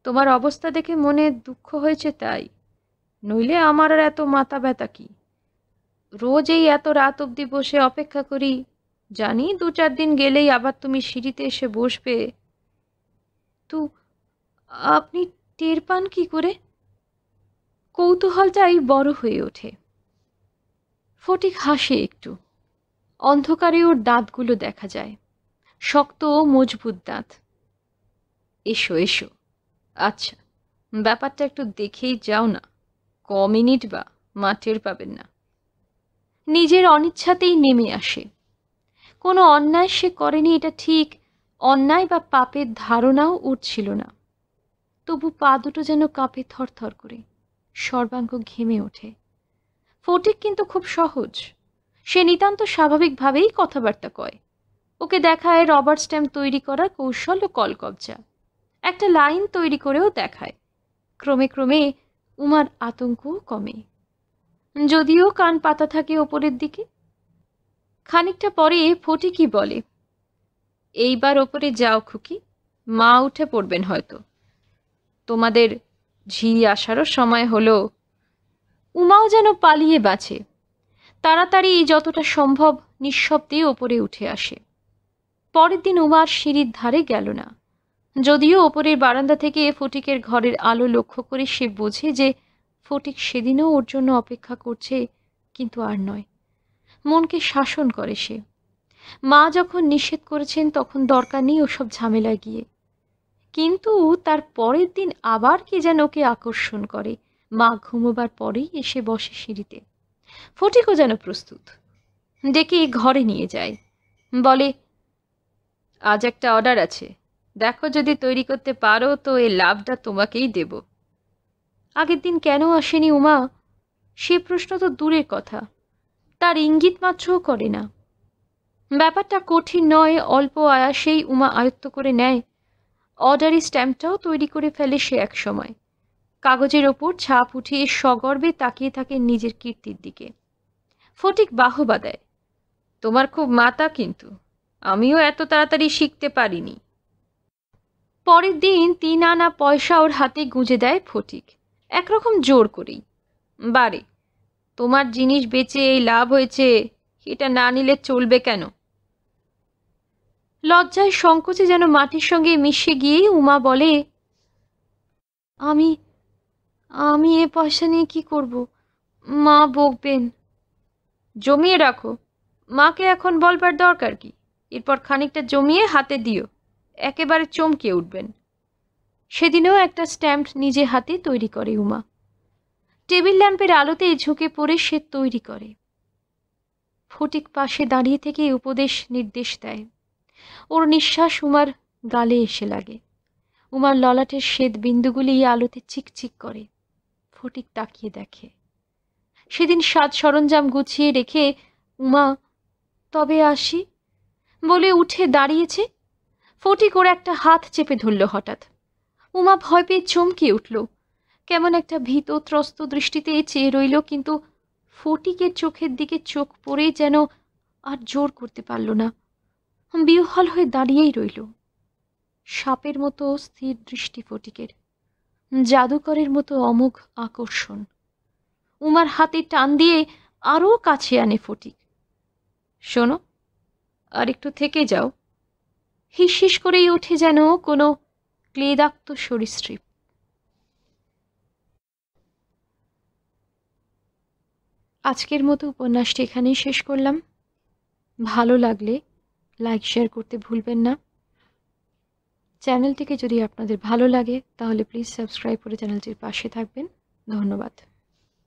তোমার অবস্থা দেখে মনে দুঃখ হয়েছে তাই নইলে আমার আর এত মাথা ব্যথা কি রোজ এই এত রাত অবধি বসে অপেক্ষা করি জানি দু চার দিন গেলেই আবার তুমি সিঁড়িতে এসে বসবে তু আপনি টের পান কি করে কৌতূহলটাই বড় হয়ে ওঠে ফটিক হাসে একটু অন্ধকারে ওর দাঁতগুলো দেখা যায় শক্ত ও মজবুত দাঁত এসো এসো আচ্ছা ব্যাপারটা একটু দেখেই যাও না ক মিনিট বা মাঠের পাবেন না নিজের অনিচ্ছাতেই নেমে আসে কোনো অন্যায় সে করেনি এটা ঠিক অন্যায় বা পাপের ধারণাও উঠছিল না তবু পা দুটো যেন কাঁপে থরথর করে সর্বাঙ্গ ঘেমে ওঠে ফটিক কিন্তু খুব সহজ সে নিতান্ত স্বাভাবিকভাবেই কথাবার্তা কয় ওকে দেখায় রবার স্ট্যাম্প তৈরি করার কৌশল ও কলকবজা একটা লাইন তৈরি করেও দেখায় ক্রমে ক্রমে উমার আতঙ্ক কমে যদিও কান পাতা থাকে ওপরের দিকে খানিকটা পরে কি বলে এইবার ওপরে যাও খুকি মা উঠে পড়বেন হয়তো তোমাদের ঝি আসারও সময় হলো উমাও যেন পালিয়ে বাঁচে তাড়াতাড়ি যতটা সম্ভব নিঃশব্দে ওপরে উঠে আসে পরের দিন উমার সিঁড়ির ধারে গেল না যদিও ওপরের বারান্দা থেকে ফটিকের ঘরের আলো লক্ষ্য করে সে বোঝে যে ফটিক সেদিনও ওর জন্য অপেক্ষা করছে কিন্তু আর নয় মনকে শাসন করে সে মা যখন নিষেধ করেছেন তখন দরকার নেই ওসব ঝামেলায় গিয়ে কিন্তু তার পরের দিন আবার কে যেন ওকে আকর্ষণ করে মা ঘুমোবার পরেই এসে বসে সিঁড়িতে ফটিকও যেন প্রস্তুত ডেকে ঘরে নিয়ে যায় বলে আজ একটা অর্ডার আছে দেখো যদি তৈরি করতে পারো তো এই লাভটা তোমাকেই দেব আগের দিন কেন আসেনি উমা সে প্রশ্ন তো দূরের কথা তার ইঙ্গিত মাত্রও করে না ব্যাপারটা কঠিন নয় অল্প আয়াসেই উমা আয়ত্ত করে নেয় অর্ডারি স্ট্যাম্পটাও তৈরি করে ফেলে সে এক সময় কাগজের ওপর ছাপ উঠিয়ে সগর্বে তাকিয়ে থাকে নিজের কীর্তির দিকে ফটিক বাহবা দেয় তোমার খুব মাতা কিন্তু আমিও এত তাড়াতাড়ি শিখতে পারিনি পরের দিন তিন আনা পয়সা ওর হাতে গুঁজে দেয় ফটিক একরকম জোর করেই বারে তোমার জিনিস বেচে এই লাভ হয়েছে এটা না নিলে চলবে কেন লজ্জায় সংকোচে যেন মাটির সঙ্গে মিশে গিয়ে উমা বলে আমি আমি এ পয়সা নিয়ে কি করব মা বকবেন জমিয়ে রাখো মাকে এখন বলবার দরকার কি এরপর খানিকটা জমিয়ে হাতে দিও একেবারে চমকে উঠবেন সেদিনেও একটা স্ট্যাম্প নিজে হাতে তৈরি করে উমা টেবিল ল্যাম্পের আলোতে ঝুঁকে পড়ে সে তৈরি করে ফটিক পাশে দাঁড়িয়ে থেকে উপদেশ নির্দেশ দেয় ওর নিঃশ্বাস উমার গালে এসে লাগে উমার ললাটের শ্বেত বিন্দুগুলি আলোতে চিকচিক করে ফটিক তাকিয়ে দেখে সেদিন সাজ সরঞ্জাম গুছিয়ে রেখে উমা তবে আসি বলে উঠে দাঁড়িয়েছে ফটি করে একটা হাত চেপে ধরল হঠাৎ উমা ভয় পেয়ে চমকে উঠল কেমন একটা ভীত ত্রস্ত দৃষ্টিতে চেয়ে রইল কিন্তু ফটিকে চোখের দিকে চোখ পড়ে যেন আর জোর করতে পারল না বিহল হয়ে দাঁড়িয়েই রইল সাপের মতো স্থির দৃষ্টি ফটিকের জাদুকরের মতো অমুখ আকর্ষণ উমার হাতে টান দিয়ে আরও কাছে আনে ফটিক শোনো আর একটু থেকে যাও হিসহিস করেই ওঠে যেন কোনো ক্লেদাক্ত সরীসৃপ আজকের মতো উপন্যাসটি এখানেই শেষ করলাম ভালো লাগলে লাইক শেয়ার করতে ভুলবেন না চ্যানেলটিকে যদি আপনাদের ভালো লাগে তাহলে প্লিজ সাবস্ক্রাইব করে চ্যানেলটির পাশে থাকবেন ধন্যবাদ